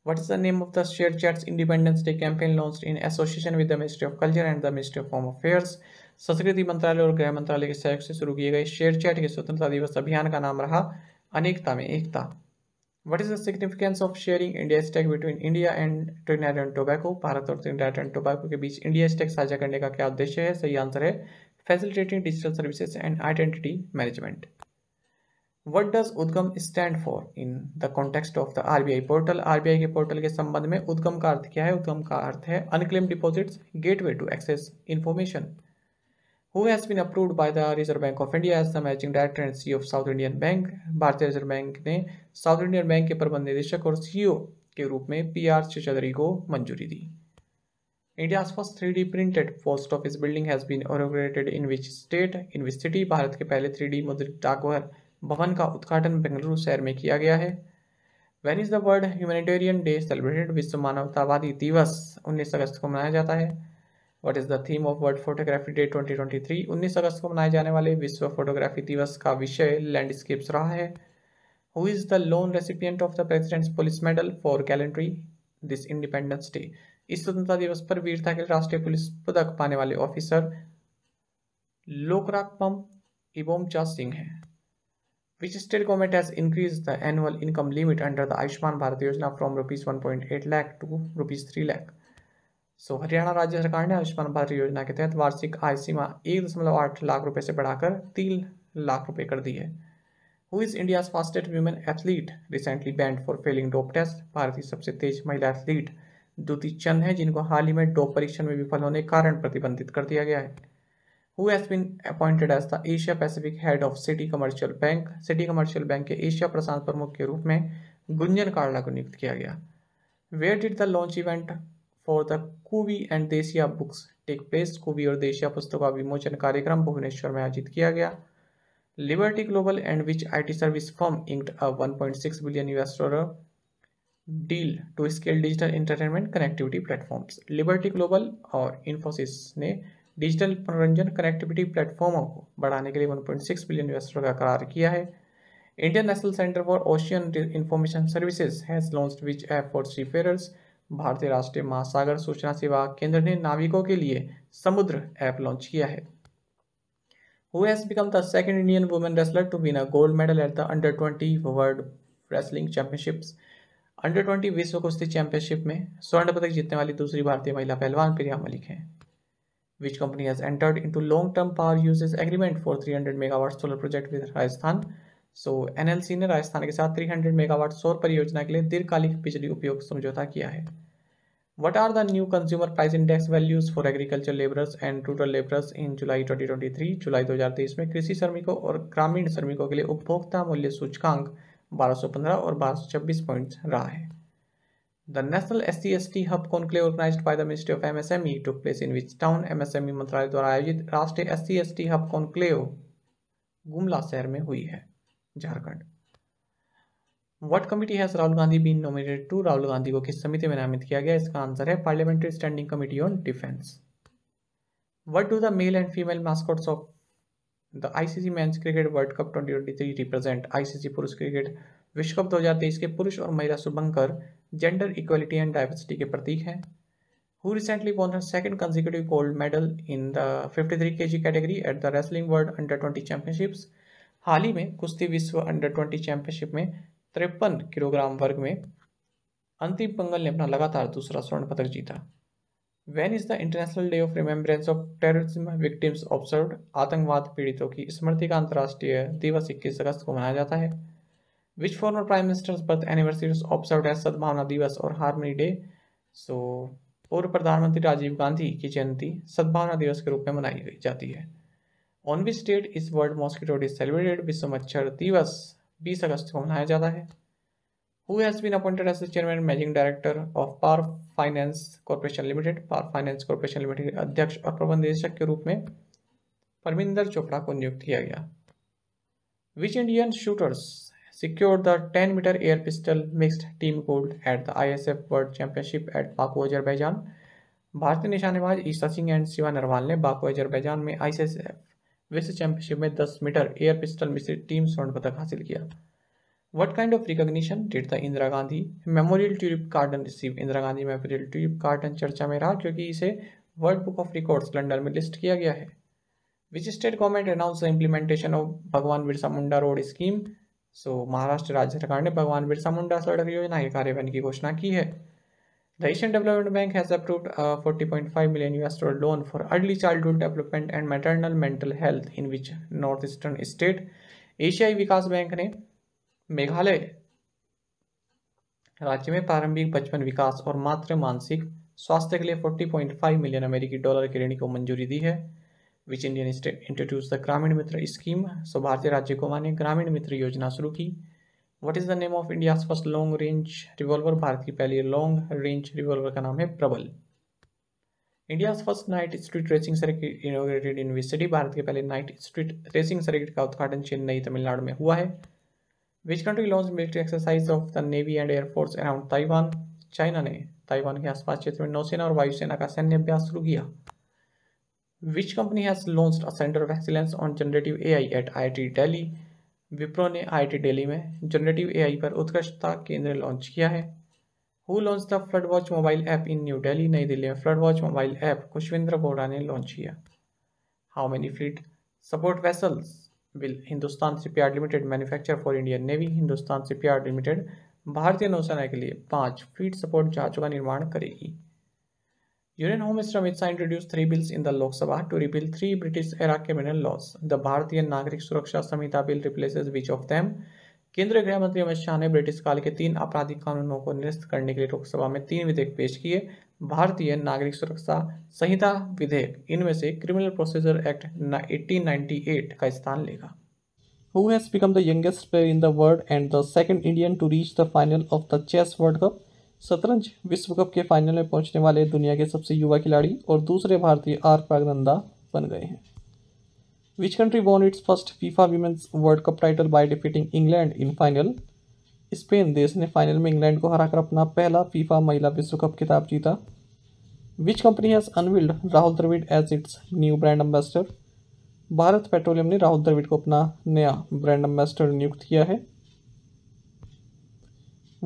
what is the name of the share chats independence day campaign launch in association with the ministry of culture and the ministry of home affairs संस्कृति मंत्रालय और गृह मंत्रालय के सहयोग से शुरू किए गए शेयर चैट के स्वतंत्रता दिवस अभियान का नाम रहा अनेकता में एकता what is the significance of sharing India stake between India and Trinidad and Tobago Bharat और ट्रिनाइड एंड टोबैको के बीच इंडिया स्टेक साझा करने का क्या उद्देश्य है सही आंसर है facilitating digital services and identity management what does UDGAM stand for in the context of the R B I portal R B I के पोर्टल के संबंध में उद्गम का अर्थ क्या है उद्गम का अर्थ है unclaimed deposits way to access information who has been approved by the Reserve Bank of India as the Managing Director and CEO of South Indian Bank. भारतीय रिजर्व बैंक ने साउथ इंडियन बैंक के प्रबंध निदेशक और CEO e के रूप में P R Chaudhary को मंजूरी दी India's first three D printed post office building has been inaugurated in which state in which city Bharat के पहले थ्री डी मुद्रित डाकघर भवन का उद्घाटन बेंगलुरु शहर में किया गया है when is the world humanitarian day celebrated विश्व मानवतावादी दिवस 19 अगस्त को मनाया जाता है what is the theme of world photography day 2023 twenty अगस्त को मनाए जाने वाले विश्व फोटोग्राफी दिवस का विषय लैंडस्केप्स रहा है who is the lone recipient of the president's police medal for gallantry this independence day इस स्वतंत्रता दिवस पर वीरता के राष्ट्रीय पुलिस पदक पाने वाले ऑफिसर लोकराकपम इबोमचा सिंह हैं which state government has increased the annual income limit under the Ayushman Bharat Yojana from rupees 1.8 lakh to rupees 3 lakh. सो हरियाणा राज्य सरकार ने आयुष्मान भारत योजना के तहत वार्षिक आय सीमा एक दशमलव आठ लाख रुपए से बढ़ाकर तीन लाख रुपए कर दी है who is India fastest women athlete recently banned for failing dope test भारत की सबसे तेज महिला एथलीट द्युति चंद है जिनको हाल ही में डोप परीक्षण में विफल होने के कारण प्रतिबंधित कर दिया गया है who has been appointed as the Asia Pacific head of Citi commercial bank Citi commercial bank के एशिया प्रशांत प्रमुख के रूप में गुंजन कार्ला को नियुक्त किया गया where did the launch event for the Kuvi and Desia books take place Kuvi और देशिया पुस्तकों का विमोचन कार्यक्रम भुवनेश्वर में आयोजित किया गया Liberty Global and which IT service firm inked a 1.6 billion US dollar deal to scale digital entertainment connectivity platforms Liberty Global और इन्फोसिस ने डिजिटल मनोरंजन कनेक्टिविटी प्लेटफॉर्मों को बढ़ाने के लिए 1.6 बिलियन यूएस डॉलर का करार किया है Indian National Center for Ocean Information Services has launched which app for seafarers भारतीय राष्ट्रीय महासागर सूचना सेवा केंद्र ने नाविकों के लिए समुद्र ऐप लॉन्च किया है who has become the second Indian women wrestler to win a gold medal at the under twenty world wrestling Championships. Under twenty विश्व कुश्ती चैंपियनशिप में स्वर्ण पदक जीतने वाली दूसरी भारतीय महिला पहलवान प्रिया मलिक हैं which company has entered into long term power usage agreement for 300 megawatt solar project with Rajasthan so NLC ने राजस्थान के साथ 300 मेगावाट सौर परियोजना के लिए दीर्घकालिक बिजली उपयोग समझौता किया है what are the new consumer price index values for agriculture labourers and rural labourers in July 2023 जुलाई 2023 में कृषि श्रमिकों और ग्रामीण श्रमिकों के लिए उपभोक्ता मूल्य सूचकांक 1215 और 1226 पॉइंट्स रहा है the national S The National SCST Hub Conclave organized by the Ministry of in which town M S M E मंत्रालय द्वारा आयोजित राष्ट्रीय S S C T hub conclave Gumla शहर में हुई है Jharkhand what committee has Rahul Gandhi been nominated to Rahul Gandhi को किस समिति में नामित किया गया इसका आंसर है parliamentary standing committee on defence what do the male and female mascots of the ICC men's cricket world cup 2023 represent ICC पुरुष क्रिकेट विश्व कप 2023 के पुरुष और महिला शुभंकर जेंडर इक्वलिटी एंड डाइवर्सिटी के प्रतीक हैं who recently won her second consecutive gold medal in the 53 G category at the wrestling world under twenty championships हाल ही में कुश्ती विश्व अंडर ट्वेंटी चैंपियनशिप में तिरपन किलोग्राम वर्ग में अंतिम पंगल ने अपना लगातार दूसरा स्वर्ण पदक जीता when is the international day of remembrance of terrorism victims observe आतंकवाद पीड़ितों की स्मृति का अंतर्राष्ट्रीय दिवस इक्कीस अगस्त को मनाया जाता है which former prime minister's birth anniversary observe है सद्भावना दिवस और हारमनी डे सो पूर्व प्रधानमंत्री राजीव गांधी की जयंती सद्भावना दिवस के रूप में मनाई जाती है on which date is world mosquito day celebrated विश्व मच्छर दिवस बीस अगस्त को मनाया जाता है who has been appointed as the chairman managing director of power finance corporation limited power finance corporation limited के अध्यक्ष और प्रबंध निदेशक के रूप में परमिंदर चोपड़ा को नियुक्त किया गया which Indian shooters secure the ten metre air pistol mixed team gold at the I S F world championship at Baku Azerbaijan भारतीय निशानेबाज ईशा सिंह एंड शिवा नरवाल ने बाकू अजरबैजान में आई एस एफ विश्व चैंपियनशिप में 10 मीटर एयर पिस्टल मिश्रित team स्वर्ण पदक हासिल किया what kind of recognition did the Indira Gandhi memorial tulip garden receive Indira Gandhi memorial tulip garden चर्चा में रहा क्योंकि इसे world book of records London में लिस्ट किया गया है which state government announce the implementation of Bhagwan Birsa Munda road scheme so Maharashtra राज्य सरकार ने भगवान बिरसा मुंडा सड़क योजना के कार्यान्वयन की घोषणा की है The Asian Development Bank has approved a 40.5 million US dollar loan for early childhood development and maternal mental health in which northeastern state एशियाई विकास बैंक ने मेघालय राज्य में प्रारंभिक बचपन विकास और मात्र मानसिक स्वास्थ्य के लिए 40.5 मिलियन अमेरिकी डॉलर के ऋण को मंजूरी दी है which Indian state introduce the Gramin Mitra scheme so भारतीय राज्य को माने ग्रामीण मित्र योजना शुरू की what is the name of India first long range revolver Bharat की पहली लॉन्ग रेंज रिवॉल्वर का नाम है Prabal India first night street racing circuit inaugurated in which city Bharat के पहले नाइट स्ट्रीट रेसिंग सर्किट का उद्घाटन चेन्नई तमिलनाडु में हुआ है विच country launch military exercise of the navy and air force around Taiwan China ने ताइवान के आसपास क्षेत्र में नौसेना और वायुसेना का सैन्य अभ्यास शुरू किया which company has launch a centre of excellence on generative A I at I I T Wipro ने आईटी दिल्ली में जनरेटिव एआई पर उत्कृष्टता केंद्र लॉन्च किया है who launch the flood watch mobile app in new Delhi नई दिल्ली में flood watch mobile app Khushvindra Bora ने लॉन्च किया how many fleet support vessels will Hindustan shipyard limited manufacture for Indian navy Hindustan shipyard limited भारतीय नौसेना के लिए पाँच फ्लीट सपोर्ट जहाज़ों का निर्माण करेगी union home minister Amit Shah introduce three bills in the Lok Sabha to repeal three British era criminal laws the Bharatiya Nagarik Suraksha Sanhita bill replaces which of them केंद्रीय गृह मंत्री अमित शाह ने ब्रिटिश काल के तीन आपराधिक कानूनों को निरस्त करने के लिए लोकसभा में तीन विधेयक पेश किए भारतीय नागरिक सुरक्षा संहिता विधेयक इनमें से क्रिमिनल प्रोसीजर एक्ट एटीन का स्थान लेगा Who has become the youngest player in the world and the second Indian to reach the final of the chess world cup? शतरंज विश्व कप के फाइनल में पहुंचने वाले दुनिया के सबसे युवा खिलाड़ी और दूसरे भारतीय आर प्रागनंदा बन गए हैं which country won its first FIFA women's world cup title by defeating England in final Spain देश ने फाइनल में इंग्लैंड को हराकर अपना पहला फीफा महिला विश्व कप खिताब जीता which company has unveiled Rahul Dravid as its new brand ambassador Bharat petroleum ने राहुल द्रविड को अपना नया ब्रांड एम्बेसडर नियुक्त किया है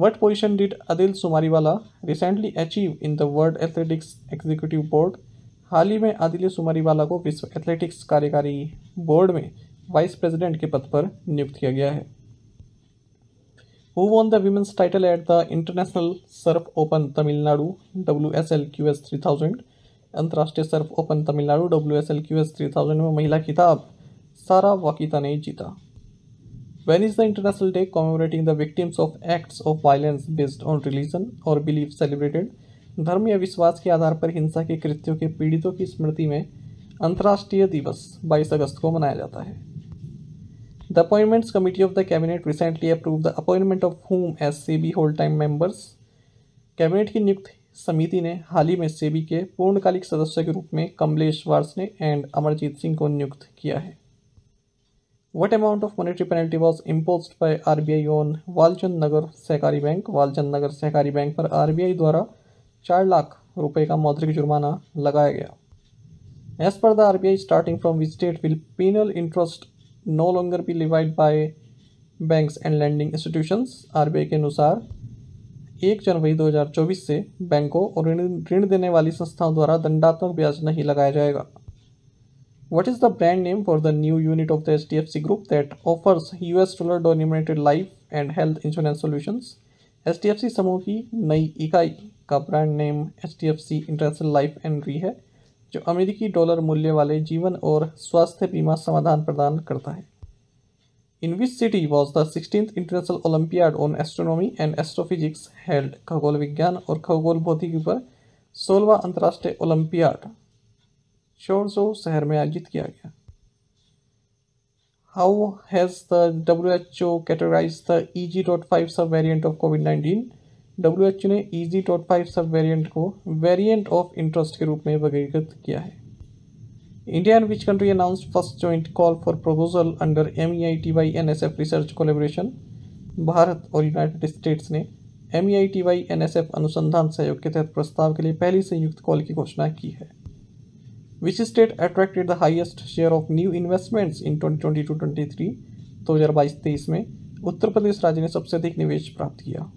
What position did Adil Sumariwala recently achieve in the World Athletics Executive Board? हाल ही में आदिल सुमारीवाला को विश्व एथलेटिक्स कार्यकारी बोर्ड में वाइस प्रेसिडेंट के पद पर नियुक्त किया गया है who won the women's title at the international surf open Tamil Nadu W S L Q S three thousand अंतर्राष्ट्रीय surf open Tamil Nadu W S L Q S three thousand में महिला खिताब सारा वाकिता ने जीता When is the International Day commemorating the victims of acts of violence based on religion or belief celebrated? धर्म या विश्वास के आधार पर हिंसा के कृत्यों के पीड़ितों की स्मृति में अंतर्राष्ट्रीय दिवस 22 अगस्त को मनाया जाता है the appointments committee of the cabinet recently approve the appointment of whom as SEBI whole time members cabinet की नियुक्त समिति ने हाल ही में सेबी के पूर्णकालिक सदस्य के रूप में कमलेश वार्सने एंड अमरजीत सिंह को नियुक्त किया है What amount of monetary penalty was imposed by RBI on Walchand Nagar सहकारी Bank? Walchand Nagar सहकारी Bank पर RBI द्वारा चार लाख रुपए का मौद्रिक जुर्माना लगाया गया as per the R B I starting from which date will penal interest no longer be levied by banks and lending institutions R B I के अनुसार एक जनवरी दो हज़ार चौबीस से बैंकों और ऋण देने वाली संस्थाओं द्वारा दंडात्मक ब्याज नहीं लगाया जाएगा What is the brand name for the new unit of the HDFC Group that offers US dollar denominated life and health insurance solutions? HDFC समूह की नई इकाई का brand name HDFC International Life and Re है जो अमेरिकी dollar मूल्य वाले जीवन और स्वास्थ्य बीमा समाधान प्रदान करता है In which city was the 16th International Olympiad on Astronomy and Astrophysics held? खगोल विज्ञान और खगोल भौतिकी पर सोलवा अंतर्राष्ट्रीय ओलंपियाड शोर शो शहर में आयोजित किया गया how has the W H O categorize the E G dot five sub variant of Covid nineteen W H O ने E G dot five sub variant को वेरियंट ऑफ इंटरेस्ट के रूप में वर्गीकृत किया है India and which country announce first joint call for proposal under M E I T Y N S F research collaboration Bharat और united states ने M E I T Y N S F अनुसंधान सहयोग के तहत प्रस्ताव के लिए पहली संयुक्त कॉल की घोषणा की है which state attracted the share of new the in twenty twenty two twenty three दो हज़ार बाईस तेईस में उत्तर प्रदेश राज्य ने सबसे अधिक निवेश प्राप्त किया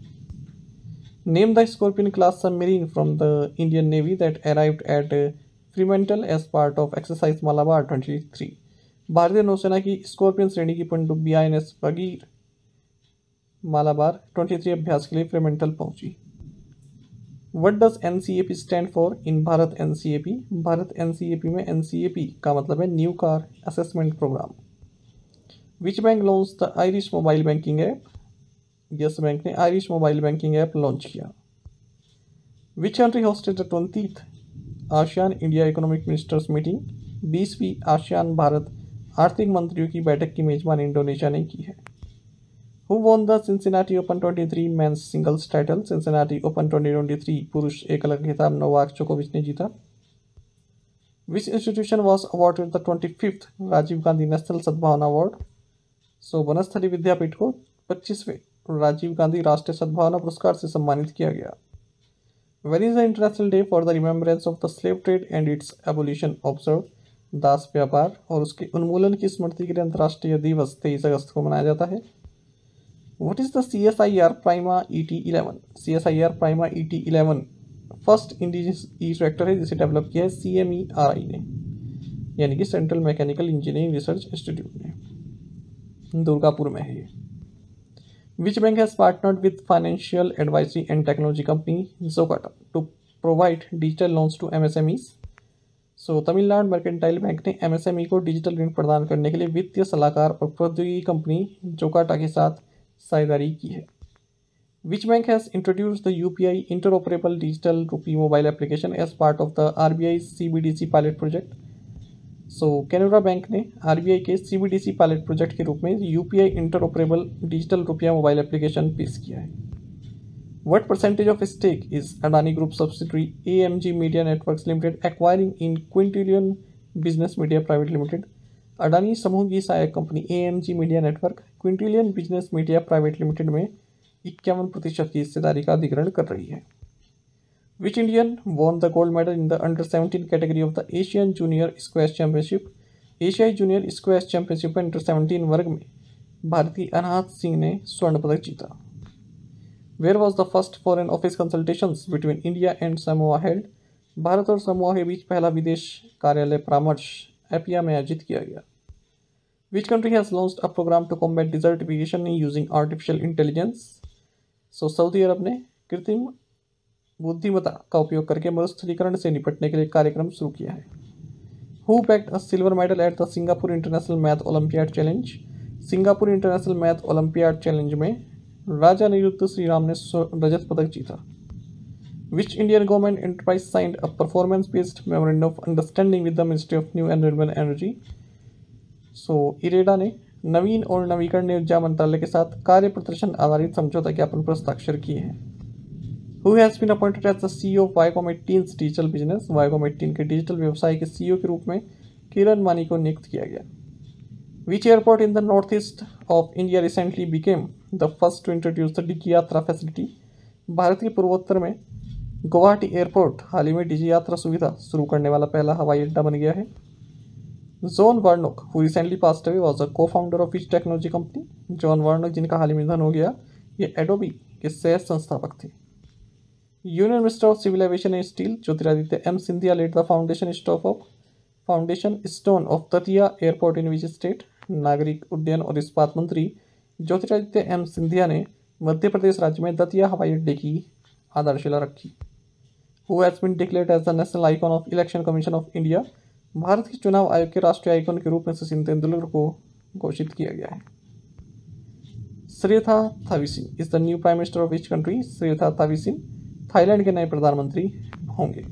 name the scorpion class submarine from the Indian navy that arrived at Fremantle as part of exercise Malabar three भारतीय नौसेना की स्कॉर्पियन श्रेणी की पनडुब्बी आई एन एस बगीर मालाबार ट्वेंटी थ्री अभ्यास के लिए फ्रीमेंटल पहुंची what does N C A P stand for in Bharat N C A P Bharat N C A P में एन सी ए पी का मतलब है new car assessment programme which bank launch the Iris mobile banking app yes bank ने Iris mobile banking app launch किया which country hosted the twenty ASEAN India economic ministers meeting बीसवीं ASEAN Bharat आर्थिक मंत्रियों की बैठक की मेजबानी इंडोनेशिया ने की है who won the Cincinnati Open 23 men's singles title Cincinnati Open 2023 पुरुष एकल का खिताब नोवाक जोकोविच ने जीता Which institution was awarded the 25th Rajiv Gandhi national Sadbhavana award so Vanasthali Vidyapith को पच्चीसवें राजीव गांधी राष्ट्रीय सद्भावना पुरस्कार से सम्मानित किया गया where is the international day for the remembrance of the slave trade and its evolution observe दास व्यापार और उसके उन्मूलन की स्मृति के लिए अंतर्राष्ट्रीय दिवस तेईस अगस्त को मनाया जाता है What is the CSIR prima ET11? CSIR prima ET11 first indigenous E vector है जिसे डेवलप किया है सी एम ई आर आई ने यानी कि central mechanical engineering research institute ने दुर्गापुर में है ये which bank has partnered with financial advisory and technology company Jocata to provide digital loans to M S M Nadu so Tamil Nadu mercantile bank ने M S M E को digital ऋण प्रदान करने के लिए वित्तीय सलाहकार और प्रौद्योगिकी कंपनी जोकाटा के साथ साझेदारी की है which bank has introduce the U P inter operable digital rupee mobile application as part of the R B I C B D C pilot project so Canara bank ने आर बी आई के C B D C pilot project के रूप में U P inter interoperable digital रुपया mobile application पेश किया है what percentage of stake is Adani group subsidiary A M G media network limited acquiring in Quintillion business media private limited Adani समूह की सहायक company A media network Quintillion business media private limited में इक्यावन प्रतिशत की हिस्सेदारी का अधिग्रहण कर रही है which Indian won the gold medal in the under seventeen category of the Asian junior squash championship एशियाई जूनियर स्क्वैश चैंपियनशिप में अंडर सेवनटीन वर्ग में भारतीय अनाथ सिंह ने स्वर्ण पदक जीता where was the first foreign office consultation between India and Samoa held भारत और समोआ के बीच पहला विदेश कार्यालय परामर्श एपिया में आयोजित किया गया Which country has launched a program to combat desertification using artificial intelligence? So Saudi Arab ने कृत्रिम बुद्धिमत्ता का उपयोग करके मरुस्थलीकरण से निपटने के लिए कार्यक्रम शुरू किया है who bagged a silver medal at the Singapore international math olympiad challenge Singapore international math olympiad challenge में Raja निरुक्त Shriram ne rajat padak jeeta Which Indian government enterprise signed a performance-based memorandum of understanding with the Ministry of New and Renewable Energy सो इरेडा ने नवीन और नवीकरणीय ऊर्जा मंत्रालय के साथ कार्य प्रदर्शन आधारित समझौता ज्ञापन पर हस्ताक्षर किए हैं who has been appointed as the CEO Viacom eighteen's digital business Viacom eighteen के डिजिटल व्यवसाय के सी e के रूप में किरण मानी को नियुक्त किया गया which airport in the north east of India recently became the first to introduce the Digi Yatra facility Bharat के पूर्वोत्तर में गुवाहाटी एयरपोर्ट हाल ही में डिजी यात्रा सुविधा शुरू करने वाला पहला हवाई अड्डा बन गया है John Warnock who recently passed away was a co founder of which technology company John Warnock जिनका हाल ही में निधन हो गया ये एडोबी के सह संस्थापक थे union minister of civil aviation and steel Jyotiraditya M Scindia laid the foundation staff of foundation stone of Datia airport in which state नागरिक उड्डयन और इस्पात मंत्री ज्योतिरादित्य एम सिंधिया ने मध्य प्रदेश राज्य में दतिया हवाई अड्डे की आधारशिला रखी who has been declared as the national icon of election commission of India Bharat के चुनाव आयोग के राष्ट्रीय आइकन के रूप में सचिन तेंदुलकर को घोषित किया गया है Srettha Thavisin is the new prime minister of etch country Srettha Thavisin Thailand के नए प्रधानमंत्री होंगे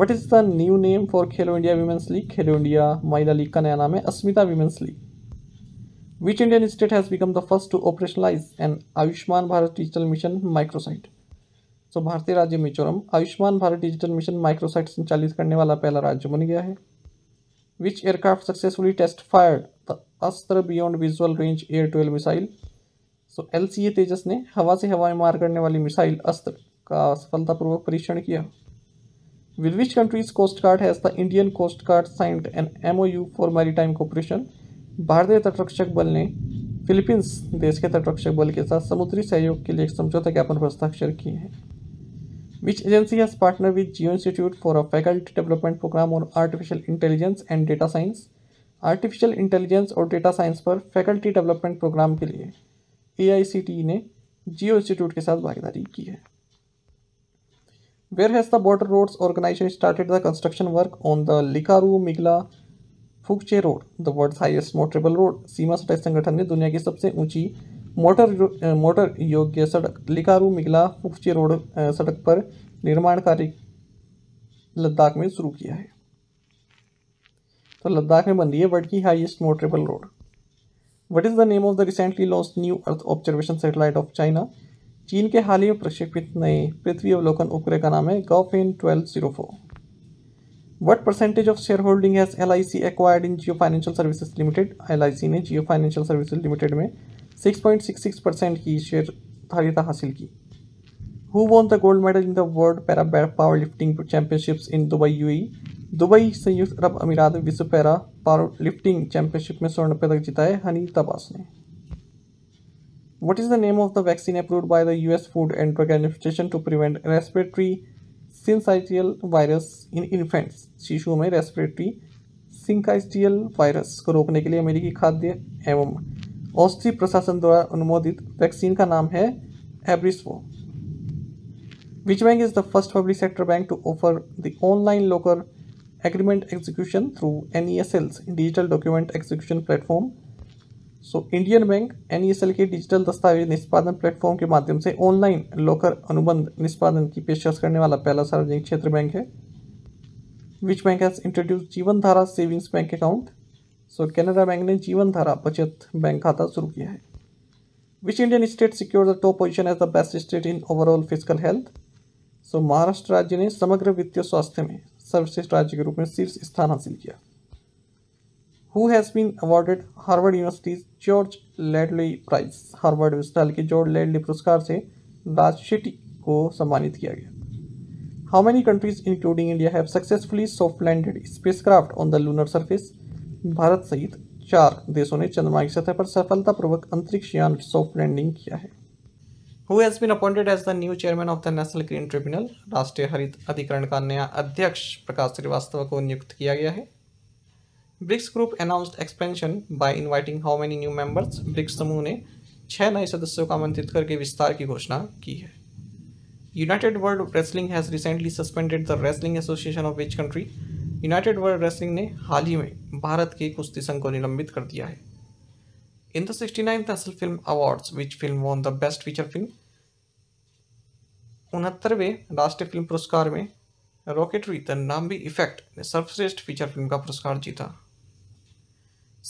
what is the new name for Khelo India women's league Khelo India महिला लीग का नया नाम है Asmita women's league which Indian state has become the first to operationalise an Ayushman Bharat digital mission microsite so भारतीय राज्य Mizoram Ayushman Bharat digital mission microsite संचालित करने वाला पहला राज्य बन गया है Which aircraft successfully test fired the Astra beyond visual range air to air missile so L C A Tejas ने हवा से हवा में मार करने वाली मिसाइल अस्त्र का सफलतापूर्वक परीक्षण किया with which countries coast guard has the Indian coast guard signed an M O U for maritime cooperation भारतीय तटरक्षक बल ने फिलीपींस देश के तटरक्षक बल के साथ समुद्री सहयोग के लिए एक समझौता ज्ञापन पर हस्ताक्षर किए हैं Which agency has partnered with Geo Institute for a faculty development program on artificial intelligence and data science? Artificial intelligence और डेटा साइंस पर फैकल्टी डेवलपमेंट प्रोग्राम के लिए ए e ने जियो इंस्टीट्यूट के साथ भागीदारी की है where has the border roads organisation started the construction work on the Likaru Migla Fukche road the world highest motorable road सीमा सड़क संगठन ने दुनिया की सबसे ऊंची मोटर मोटर योग्य सड़क लिकारू मिगला उपची रोड सड़क पर निर्माण कार्य लद्दाख में शुरू किया है तो लद्दाख में बन रही है वर्ल्ड की highest motorable road what is the name of the recently launch new earth observation satellite of China चीन के हाल ही में प्रक्षेपित नए पृथ्वी अवलोकन उपग्रह का नाम है Gaofen twelve zero four what percentage of share holding has L I C acquired in Jio financial services limited L I C ने जियो फाइनेंशियल सर्विसेज लिमिटेड में 6.66 परसेंट की शेयर धारिता हासिल की who won the gold medal in the world para power lifting championships in Dubai UAE Dubai संयुक्त अरब अमीरात विश्व पैरा पावर लिफ्टिंग चैंपियनशिप में स्वर्ण पदक जीता है हनी तबास ने what is the name of the vaccine approve by the S food and drug administration to prevent respiratory syncytial virus in infants शिशुओं में रेस्परेटरी सिंकाइटियल वायरस को रोकने के लिए अमेरिकी खाद्य एवं औषधि प्रशासन द्वारा अनुमोदित वैक्सीन का नाम है Abrysvo which bank is the first public sector bank to offer the online locker N E S L's digital document execution platform so Indian bank N के डिजिटल दस्तावेज निष्पादन प्लेटफॉर्म के माध्यम से ऑनलाइन लोकर अनुबंध निष्पादन की पेशकश करने वाला पहला सार्वजनिक क्षेत्र बैंक है which bank has introduce Jeevan Dhara savings bank account so Canara bank ने जीवन धारा बचत बैंक खाता शुरू किया है which Indian state secure the top position as the best state in overall physical health so Maharashtra राज्य ने समग्र वित्तीय स्वास्थ्य में सर्वश्रेष्ठ राज्य के रूप में शीर्ष स्थान हासिल किया who has been awarded Harvard university George Ledlie prize Harvard विश्वविद्यालय के जॉर्ज लेडली पुरस्कार से राज शेट्टी को सम्मानित किया गया how many countries including India have successfully soft landed spacecraft on the lunar surface Bharat सहित चार देशों ने चंद्रमा की सतह पर सफलतापूर्वक अंतरिक्ष यान सॉफ्ट लैंडिंग किया है who has been appointed as the new chairman of the national green tribunal राष्ट्रीय हरित अधिकरण का नया अध्यक्ष प्रकाश श्रीवास्तव को नियुक्त किया गया है BRICS group announced expansion by inviting how many new members BRICS समूह ने छह नए सदस्यों को आमंत्रित करके विस्तार की घोषणा की है united world wrestling has recently suspended the wrestling association of which country united world wrestling ने हाल ही में भारत के कुश्ती संघ को निलंबित कर दिया है in the sixty ninth national film awards which film won the best feature film उनहत्तरवें राष्ट्रीय फिल्म पुरस्कार में रॉकेटरी द नाम्बी इफेक्ट ने सर्वश्रेष्ठ फीचर फिल्म का पुरस्कार जीता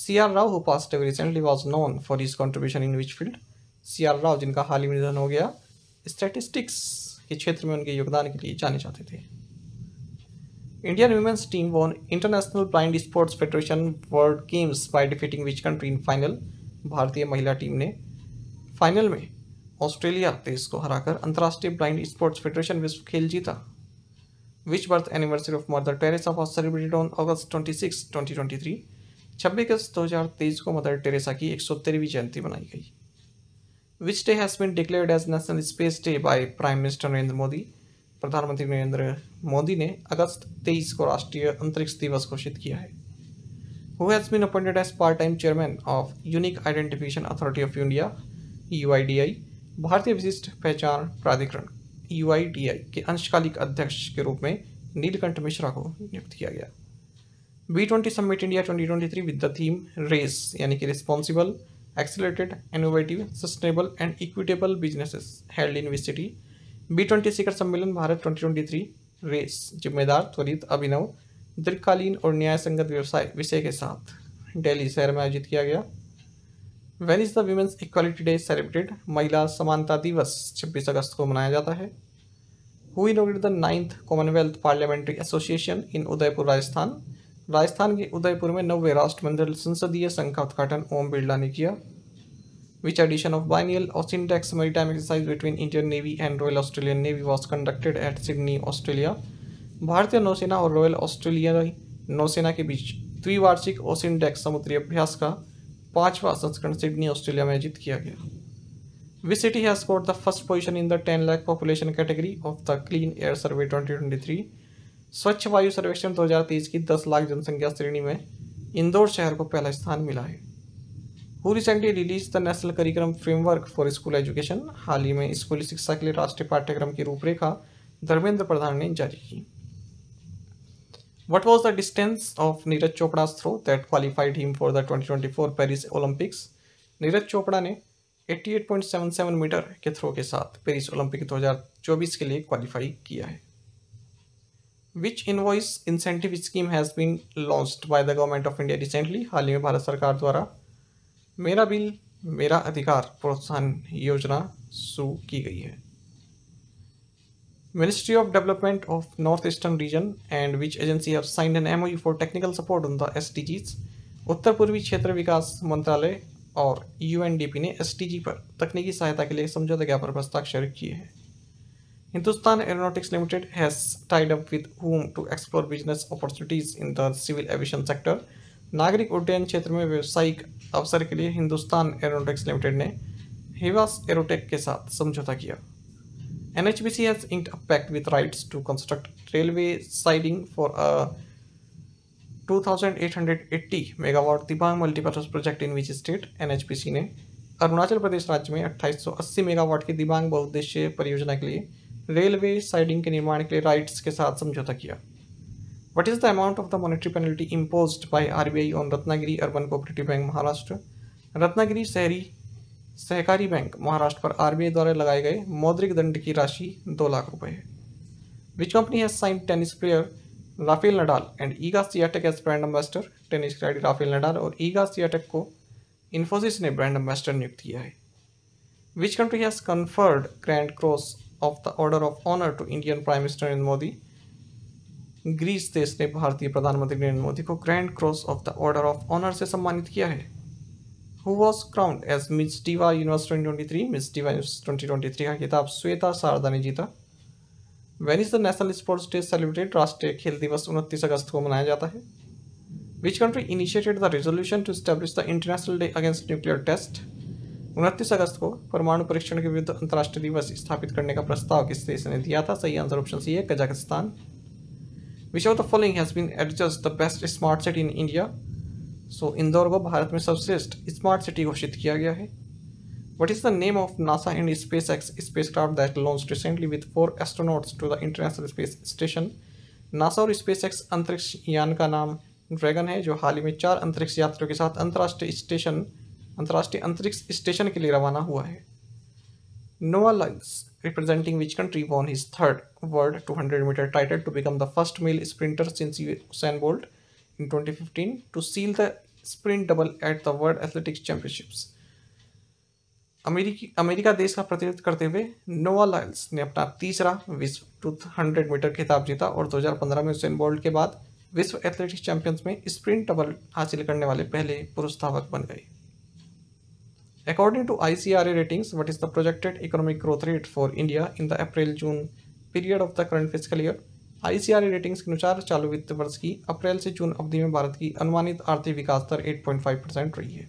C R Rao who passed recently was known for his contribution in which field C R Rao जिनका हाल ही में निधन हो गया स्टैटिस्टिक्स के क्षेत्र में उनके योगदान के लिए जाने जाते थे Indian women's team won International Blind Sports Federation World Games by defeating which country in final? भारतीय महिला टीम ने फाइनल में ऑस्ट्रेलिया देश को हराकर अंतर्राष्ट्रीय ब्लाइंड स्पोर्ट्स फेडरेशन विश्व खेल जीता which birth anniversary of Mother Teresa was celebrated on August 26, 2023 छब्बीस अगस्त 2023 को मदर टेरेसा की एक सौ तेरहवीं जयंती मनाई गई which day has been declared as national space day by prime minister Narendra Modi प्रधानमंत्री नरेंद्र मोदी ने अगस्त 23 को राष्ट्रीय अंतरिक्ष दिवस घोषित किया है who has been appointed as part-time chairman of Unique Identification Authority of India भारतीय विशिष्ट पहचान प्राधिकरण यू के अंशकालिक अध्यक्ष के रूप में नीलकंठ मिश्रा को नियुक्त किया गया B twenty summit India three with the theme RAISE यानी कि responsible accelerated innovative sustainable and equitable businesses held in which B twenty शिखर सम्मेलन Bharat twenty twenty three RAISE जिम्मेदार त्वरित अभिनव दीर्घकालीन और न्याय संगत व्यवसाय विषय के साथ दिल्ली शहर में आयोजित किया गया when is the women's equality day celebrated महिला समानता दिवस छब्बीस अगस्त को मनाया जाता है who inaugurate the ninth commonwealth parliamentary association in Udaipur Rajasthan Rajasthan के उदयपुर में नवे राष्ट्रमंडल संसदीय संघ का उद्घाटन ओम बिरला ने किया which edition of biennial or syntax maritime exercise between Indian Navy and Royal Australian Navy was conducted at Sydney, Australia. भारतीय नौसेना और रॉयल ऑस्ट्रेलियाई नौसेना के बीच द्विवार्षिक ओसिन डेक समुद्री अभ्यास का पांचवा संस्करण सिडनी ऑस्ट्रेलिया में आयोजित किया गया Which city has scored the first position in the 10 lakh population category of the Clean Air Survey 2023? स्वच्छ वायु सर्वेक्षण 2023 की 10 लाख जनसंख्या श्रेणी में इंदौर शहर को पहला स्थान मिला है who recently release the national curriculum framework for school education हाल ही में स्कूली शिक्षा के लिए राष्ट्रीय पाठ्यक्रम की रूपरेखा धर्मेंद्र प्रधान ने जारी की what was the distance of Neeraj Chopra throw that qualified him for the twenty twenty four Paris olympics Neeraj Chopra ने eighty eight point seven seven metre के थ्रो के साथ पेरिस ओलंपिक दो हजार चौबीस के लिए क्वालिफाई किया है which invoice incentive scheme has been launch by the government of India recently हाल ही में भारत सरकार द्वारा मेरा बिल मेरा अधिकार प्रोत्साहन योजना शुरू की गई है ministry of of Development of Northeastern Region and which M O U for technical support technical the S T G उत्तर पूर्वी क्षेत्र विकास मंत्रालय और यूएनडीपी ने एसटीजी पर तकनीकी सहायता के लिए समझौता ज्ञापन पर हस्ताक्षर किए हैं Hindustan Aeronautics Limited has tied up with whom to explore business opportunities in the civil aviation sector नागरिक उड्डयन क्षेत्र में व्यावसायिक अवसर के लिए हिंदुस्तान एरोनोटिक्स लिमिटेड ने हिवास एरोटेक के साथ समझौता किया N H B C has inked a pact with rights to construct railway siding for two thousand eight megawatt Dibang multipurpose project in which state सी ने अरुणाचल प्रदेश राज्य में 2880 मेगावाट की दिबांग बहुउद्देश्य परियोजना के लिए रेलवे साइडिंग के निर्माण के लिए राइट्स के साथ समझौता किया what is the amount of the of penalty impose by R B I on Ratnagiri urban Cooperative bank Maharashtra Ratnagiri शहरी सहकारी बैंक महाराष्ट्र पर आर बी आई द्वारा लगाए गए मौद्रिक दंड की राशि दो लाख रुपये है which company has sign tennis player Rafael Nadal and Iga Swiatek as brand ambassador tennis खिलाड़ी राफेल नडाल और ईगा सियाटक को इन्फोसिस ने ब्रांड एम्बेसडर नियुक्त किया है विच country has conferred grand cross of the order of honour to Indian prime minister Narendra Modi Greece देश ने भारतीय प्रधानमंत्री नरेंद्र मोदी को grand cross of the order of honour से सम्मानित किया है who was crowned as Miss Diva Universe twenty three Miss Diva Universe twenty twenty three का खिताब श्वेता शारदा ने जीता when is the national sports day celebrated राष्ट्रीय खेल दिवस उनतीस अगस्त को मनाया जाता है विच country initiated the resolution to establish the international day against nuclear test उनतीस अगस्त को परमाणु परीक्षण के विरुद्ध अंतर्राष्ट्रीय दिवस स्थापित करने का प्रस्ताव किस देश ने दिया था सही आंसर ऑप्शन सी है Kazakhstan which of the following has been adjudged the best smart city in India so Indore को भारत में सर्वश्रेष्ठ स्मार्ट सिटी घोषित किया गया है what is the name of NASA and SpaceX spacecraft that launch recently with four astronauts to the international space station NASA और SpaceX अंतरिक्ष यान का नाम ड्रैगन है जो हाल ही में चार अंतरिक्ष यात्रियों के साथ अंतर्राष्ट्रीय स्टेशन अंतर्राष्ट्रीय अंतरिक्ष स्टेशन के लिए रवाना हुआ है Noah representing which country won his third World 200 meter title to become the first male sprinter since Usain Bolt in 2015 to seal the sprint double at the World Athletics Championships. अमेरिकी America देश का प्रतिनिधित्व करते हुए नोवा लाइल्स ने अपना तीसरा विश्व टू हंड्रेड मीटर खिताब जीता और 2015 में हुसैन बोल्ट के बाद विश्व एथलेटिक्स चैंपियंस में स्प्रिंट डबल हासिल करने वाले पहले पुरुष धावक बन गए According to ICRA ratings, what is the projected economic growth rate for India in the April-June period of the current fiscal year? ICRA ratings के अनुसार चालू वित्त वर्ष की अप्रैल से जून अवधि में भारत की अनुमानित आर्थिक विकास दर 8.5 परसेंट रही है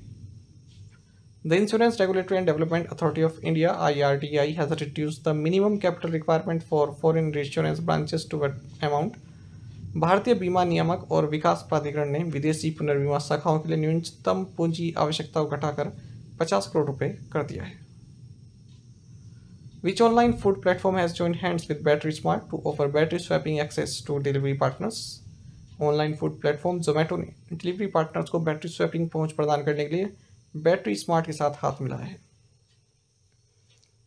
the insurance regulatory and development authority of India I R T has reduce the minimum capital requirement for foreign insurance branches to amount भारतीय बीमा नियामक और विकास प्राधिकरण ने विदेशी पुनर्बीमा शाखाओं के लिए न्यूनतम पूंजी आवश्यकता को घटाकर पचास करोड़ रुपए कर दिया है which online food platform has join hands with battery smart to offer battery swapping access to delivery partners online food platform Zomato ने डिलीवरी पार्टनर्स को बैटरी स्वैपिंग पहुंच प्रदान करने के लिए बैटरी स्मार्ट के साथ हाथ मिलाया है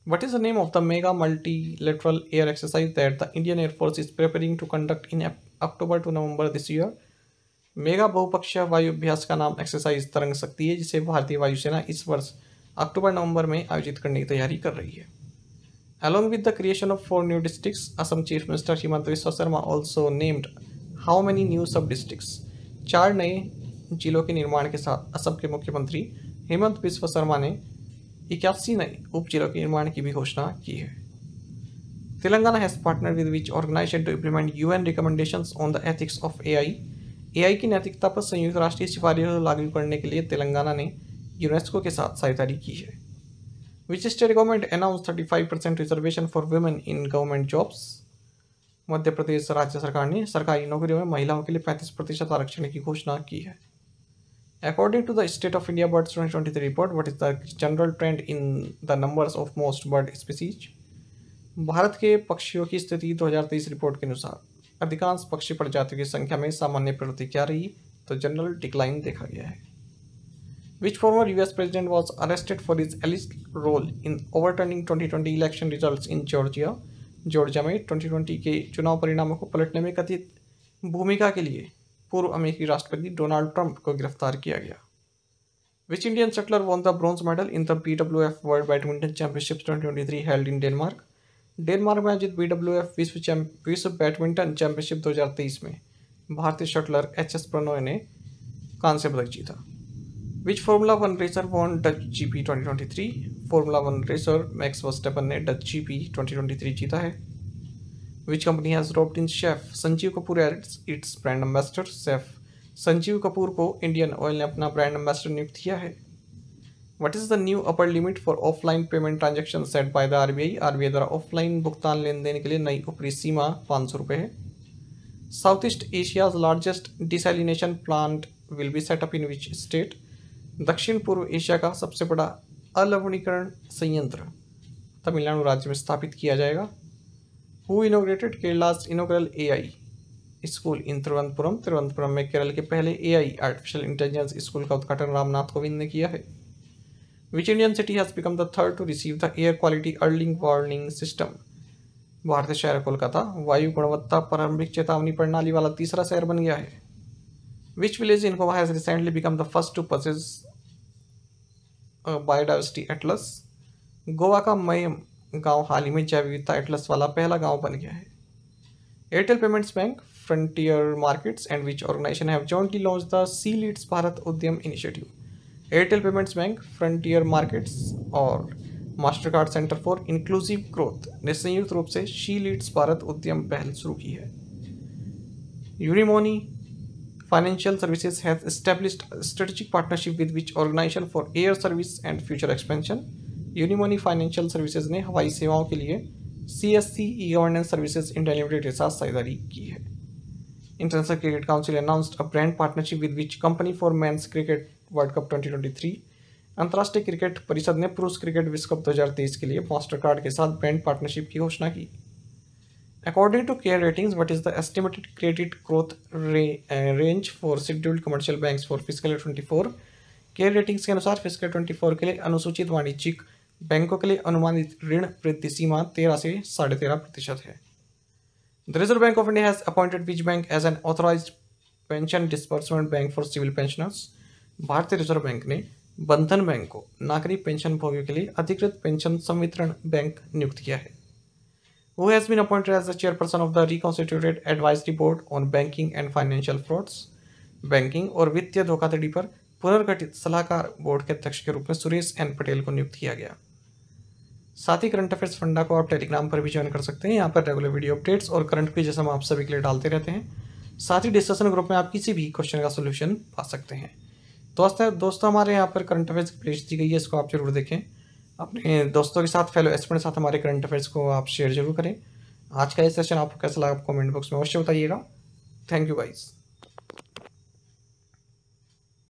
what is the name of the mega multilateral air exercise that the Indian air force is preparing to conduct in October to November this year mega बहुपक्षीय वायु अभ्यास का नाम एक्सरसाइज तरंग शक्ति है जिसे भारतीय वायुसेना इस वर्ष अक्टूबर नवंबर में आयोजित करने की तैयारी कर रही है along with the creation of four new district Assam chief minister Himanta Biswa Sarma also named how many new sub district चार नए जिलों के निर्माण के साथ असम के मुख्यमंत्री हेमंत विश्व शर्मा ने इक्यासी नए उप जिलों के निर्माण की भी घोषणा की है Telangana has partner with which organisation to implement U N recommendation on the ethics of A I AI की नैतिकता पर संयुक्त राष्ट्रीय सिफारिश लागू करने के लिए तेलंगाना ने यूनेस्को के साथ साझेदारी की है which state government announce thirty five percent reservation for women in government jobs Madhya Pradesh राज्य सरकार ने सरकारी नौकरियों में महिलाओं के लिए पैंतीस प्रतिशत आरक्षण की घोषणा की है the state of India of twenty twenty three report what is the general trend in the numbers of most bird species Bharat के पक्षियों की स्थिति दो रिपोर्ट के अनुसार अधिकांश पक्षी प्रजातियों की संख्या में सामान्य प्रवृत्ति क्या रही तो जनरल डिक्लाइन देखा गया है which former US president was arrested for his alleged role in overturning 2020 election results in Georgia. Georgia में 2020 के चुनाव परिणामों को पलटने में कथित भूमिका के लिए पूर्व अमेरिकी राष्ट्रपति डोनाल्ड ट्रंप को गिरफ्तार किया गया which Indian shuttler won the bronze medal in the B W F world badminton championship three held in Denmark Denmark में आयोजित बी विश्व एफ विश्व बैडमिंटन चैंपियनशिप 2023 में भारतीय शटलर एच एस प्रणोय ने कांस्य पदक जीता which formula one racer won Dutch G P twenty twenty three formula one racer Max Verstappen ने Dutch G P twenty twenty three जीता है which company has roped in chef Sanjeev Kapoor as its brand ambassador chef Sanjeev Kapoor को Indian oil ने अपना brand ambassador नियुक्त किया है what is the new upper limit for offline payment transaction set by the R B I R B I द्वारा offline भुगतान लेन then के लिए नई ऊपरी सीमा पाँच सौ रुपये है south east Asia's largest desalination plant will be set up in which state दक्षिण पूर्व एशिया का सबसे बड़ा अलवणीकरण संयंत्र तमिलनाडु राज्य में स्थापित किया जाएगा who inaugurated Kerala's first inaugural I school in Thiruvananthapuram Thiruvananthapuram में केरल के पहले A I artificial intelligence school का उद्घाटन रामनाथ कोविंद ने किया है Which Indian city has become the third to receive the air quality early warning system? भारतीय शहर कोलकाता वायु गुणवत्ता प्रारंभिक चेतावनी प्रणाली वाला तीसरा शहर बन गया है which village in Goa has recently become the first to possess biodiversity atlas Goa का मयम गांव हाल ही में जैव विविधता एटलस वाला पहला गांव बन गया है Airtel payments bank frontier markets and which organisation have jointly launch the C leads Bharat Udyam initiative Airtel payments bank frontier markets और Mastercard centre for inclusive growth ने संयुक्त रूप से शी लीड्स भारत उद्यम पहल शुरू की है Unimoni financial services has established a partnership with which organisation for air service and future expansion Unimoni financial services ने हवाई सेवाओं के लिए C S C E governance services India limited के साथ साझेदारी की है international cricket council announced a brand partnership with which company for men's cricket world cup 2023 अंतर्राष्ट्रीय क्रिकेट परिषद ने पुरुष क्रिकेट विश्व कप 2023 के लिए मास्टर कार्ड के साथ ब्रांड पार्टनरशिप की घोषणा की according to care ratings what is the estimated credit growth range for scheduled commercial banks for physical twenty four care ratings के अनुसार फिजिकल ट्वेंटी फोर के लिए अनुसूचित वाणिज्यिक बैंकों के लिए अनुमानित ऋण वृद्धि सीमा तेरह से साढ़े तेरह प्रतिशत है the reserve bank of India has appointed which bank as an authorise pension disbursement bank for civil pensioners भारतीय रिजर्व बैंक ने बंधन बैंक को नागरिक पेंशन भोगियों के लिए अधिकृत पेंशन संवितरण बैंक नियुक्त किया है वो has been appointed as the chairperson of the reconstituted advisory board on banking and financial frauds banking और वित्तीय धोखाधड़ी पर पुनर्गठित सलाहकार बोर्ड के अध्यक्ष के रूप में सुरेश एन पटेल को नियुक्त किया गया साथ ही करंट अफेयर्स फंडा को आप टेलीग्राम पर भी ज्वाइन कर सकते हैं यहाँ पर रेगुलर वीडियो अपडेट्स और करंट पेज हम आप सभी के लिए डालते रहते हैं साथ ही डिस्कशन ग्रुप में आप किसी भी क्वेश्चन का सोल्यूशन पा सकते हैं दोस्तों दोस्तों हमारे यहाँ पर करंट अफेयर्स की दी गई है इसको आप जरूर देखें अपने दोस्तों के साथ फैलो एक्सपर्ट के साथ हमारे करंट अफेयर्स को आप शेयर जरूर करें आज का ये सेशन आपको कैसा लगा आप कमेंट बॉक्स में अवश्य बताइएगा थैंक यू गाइज़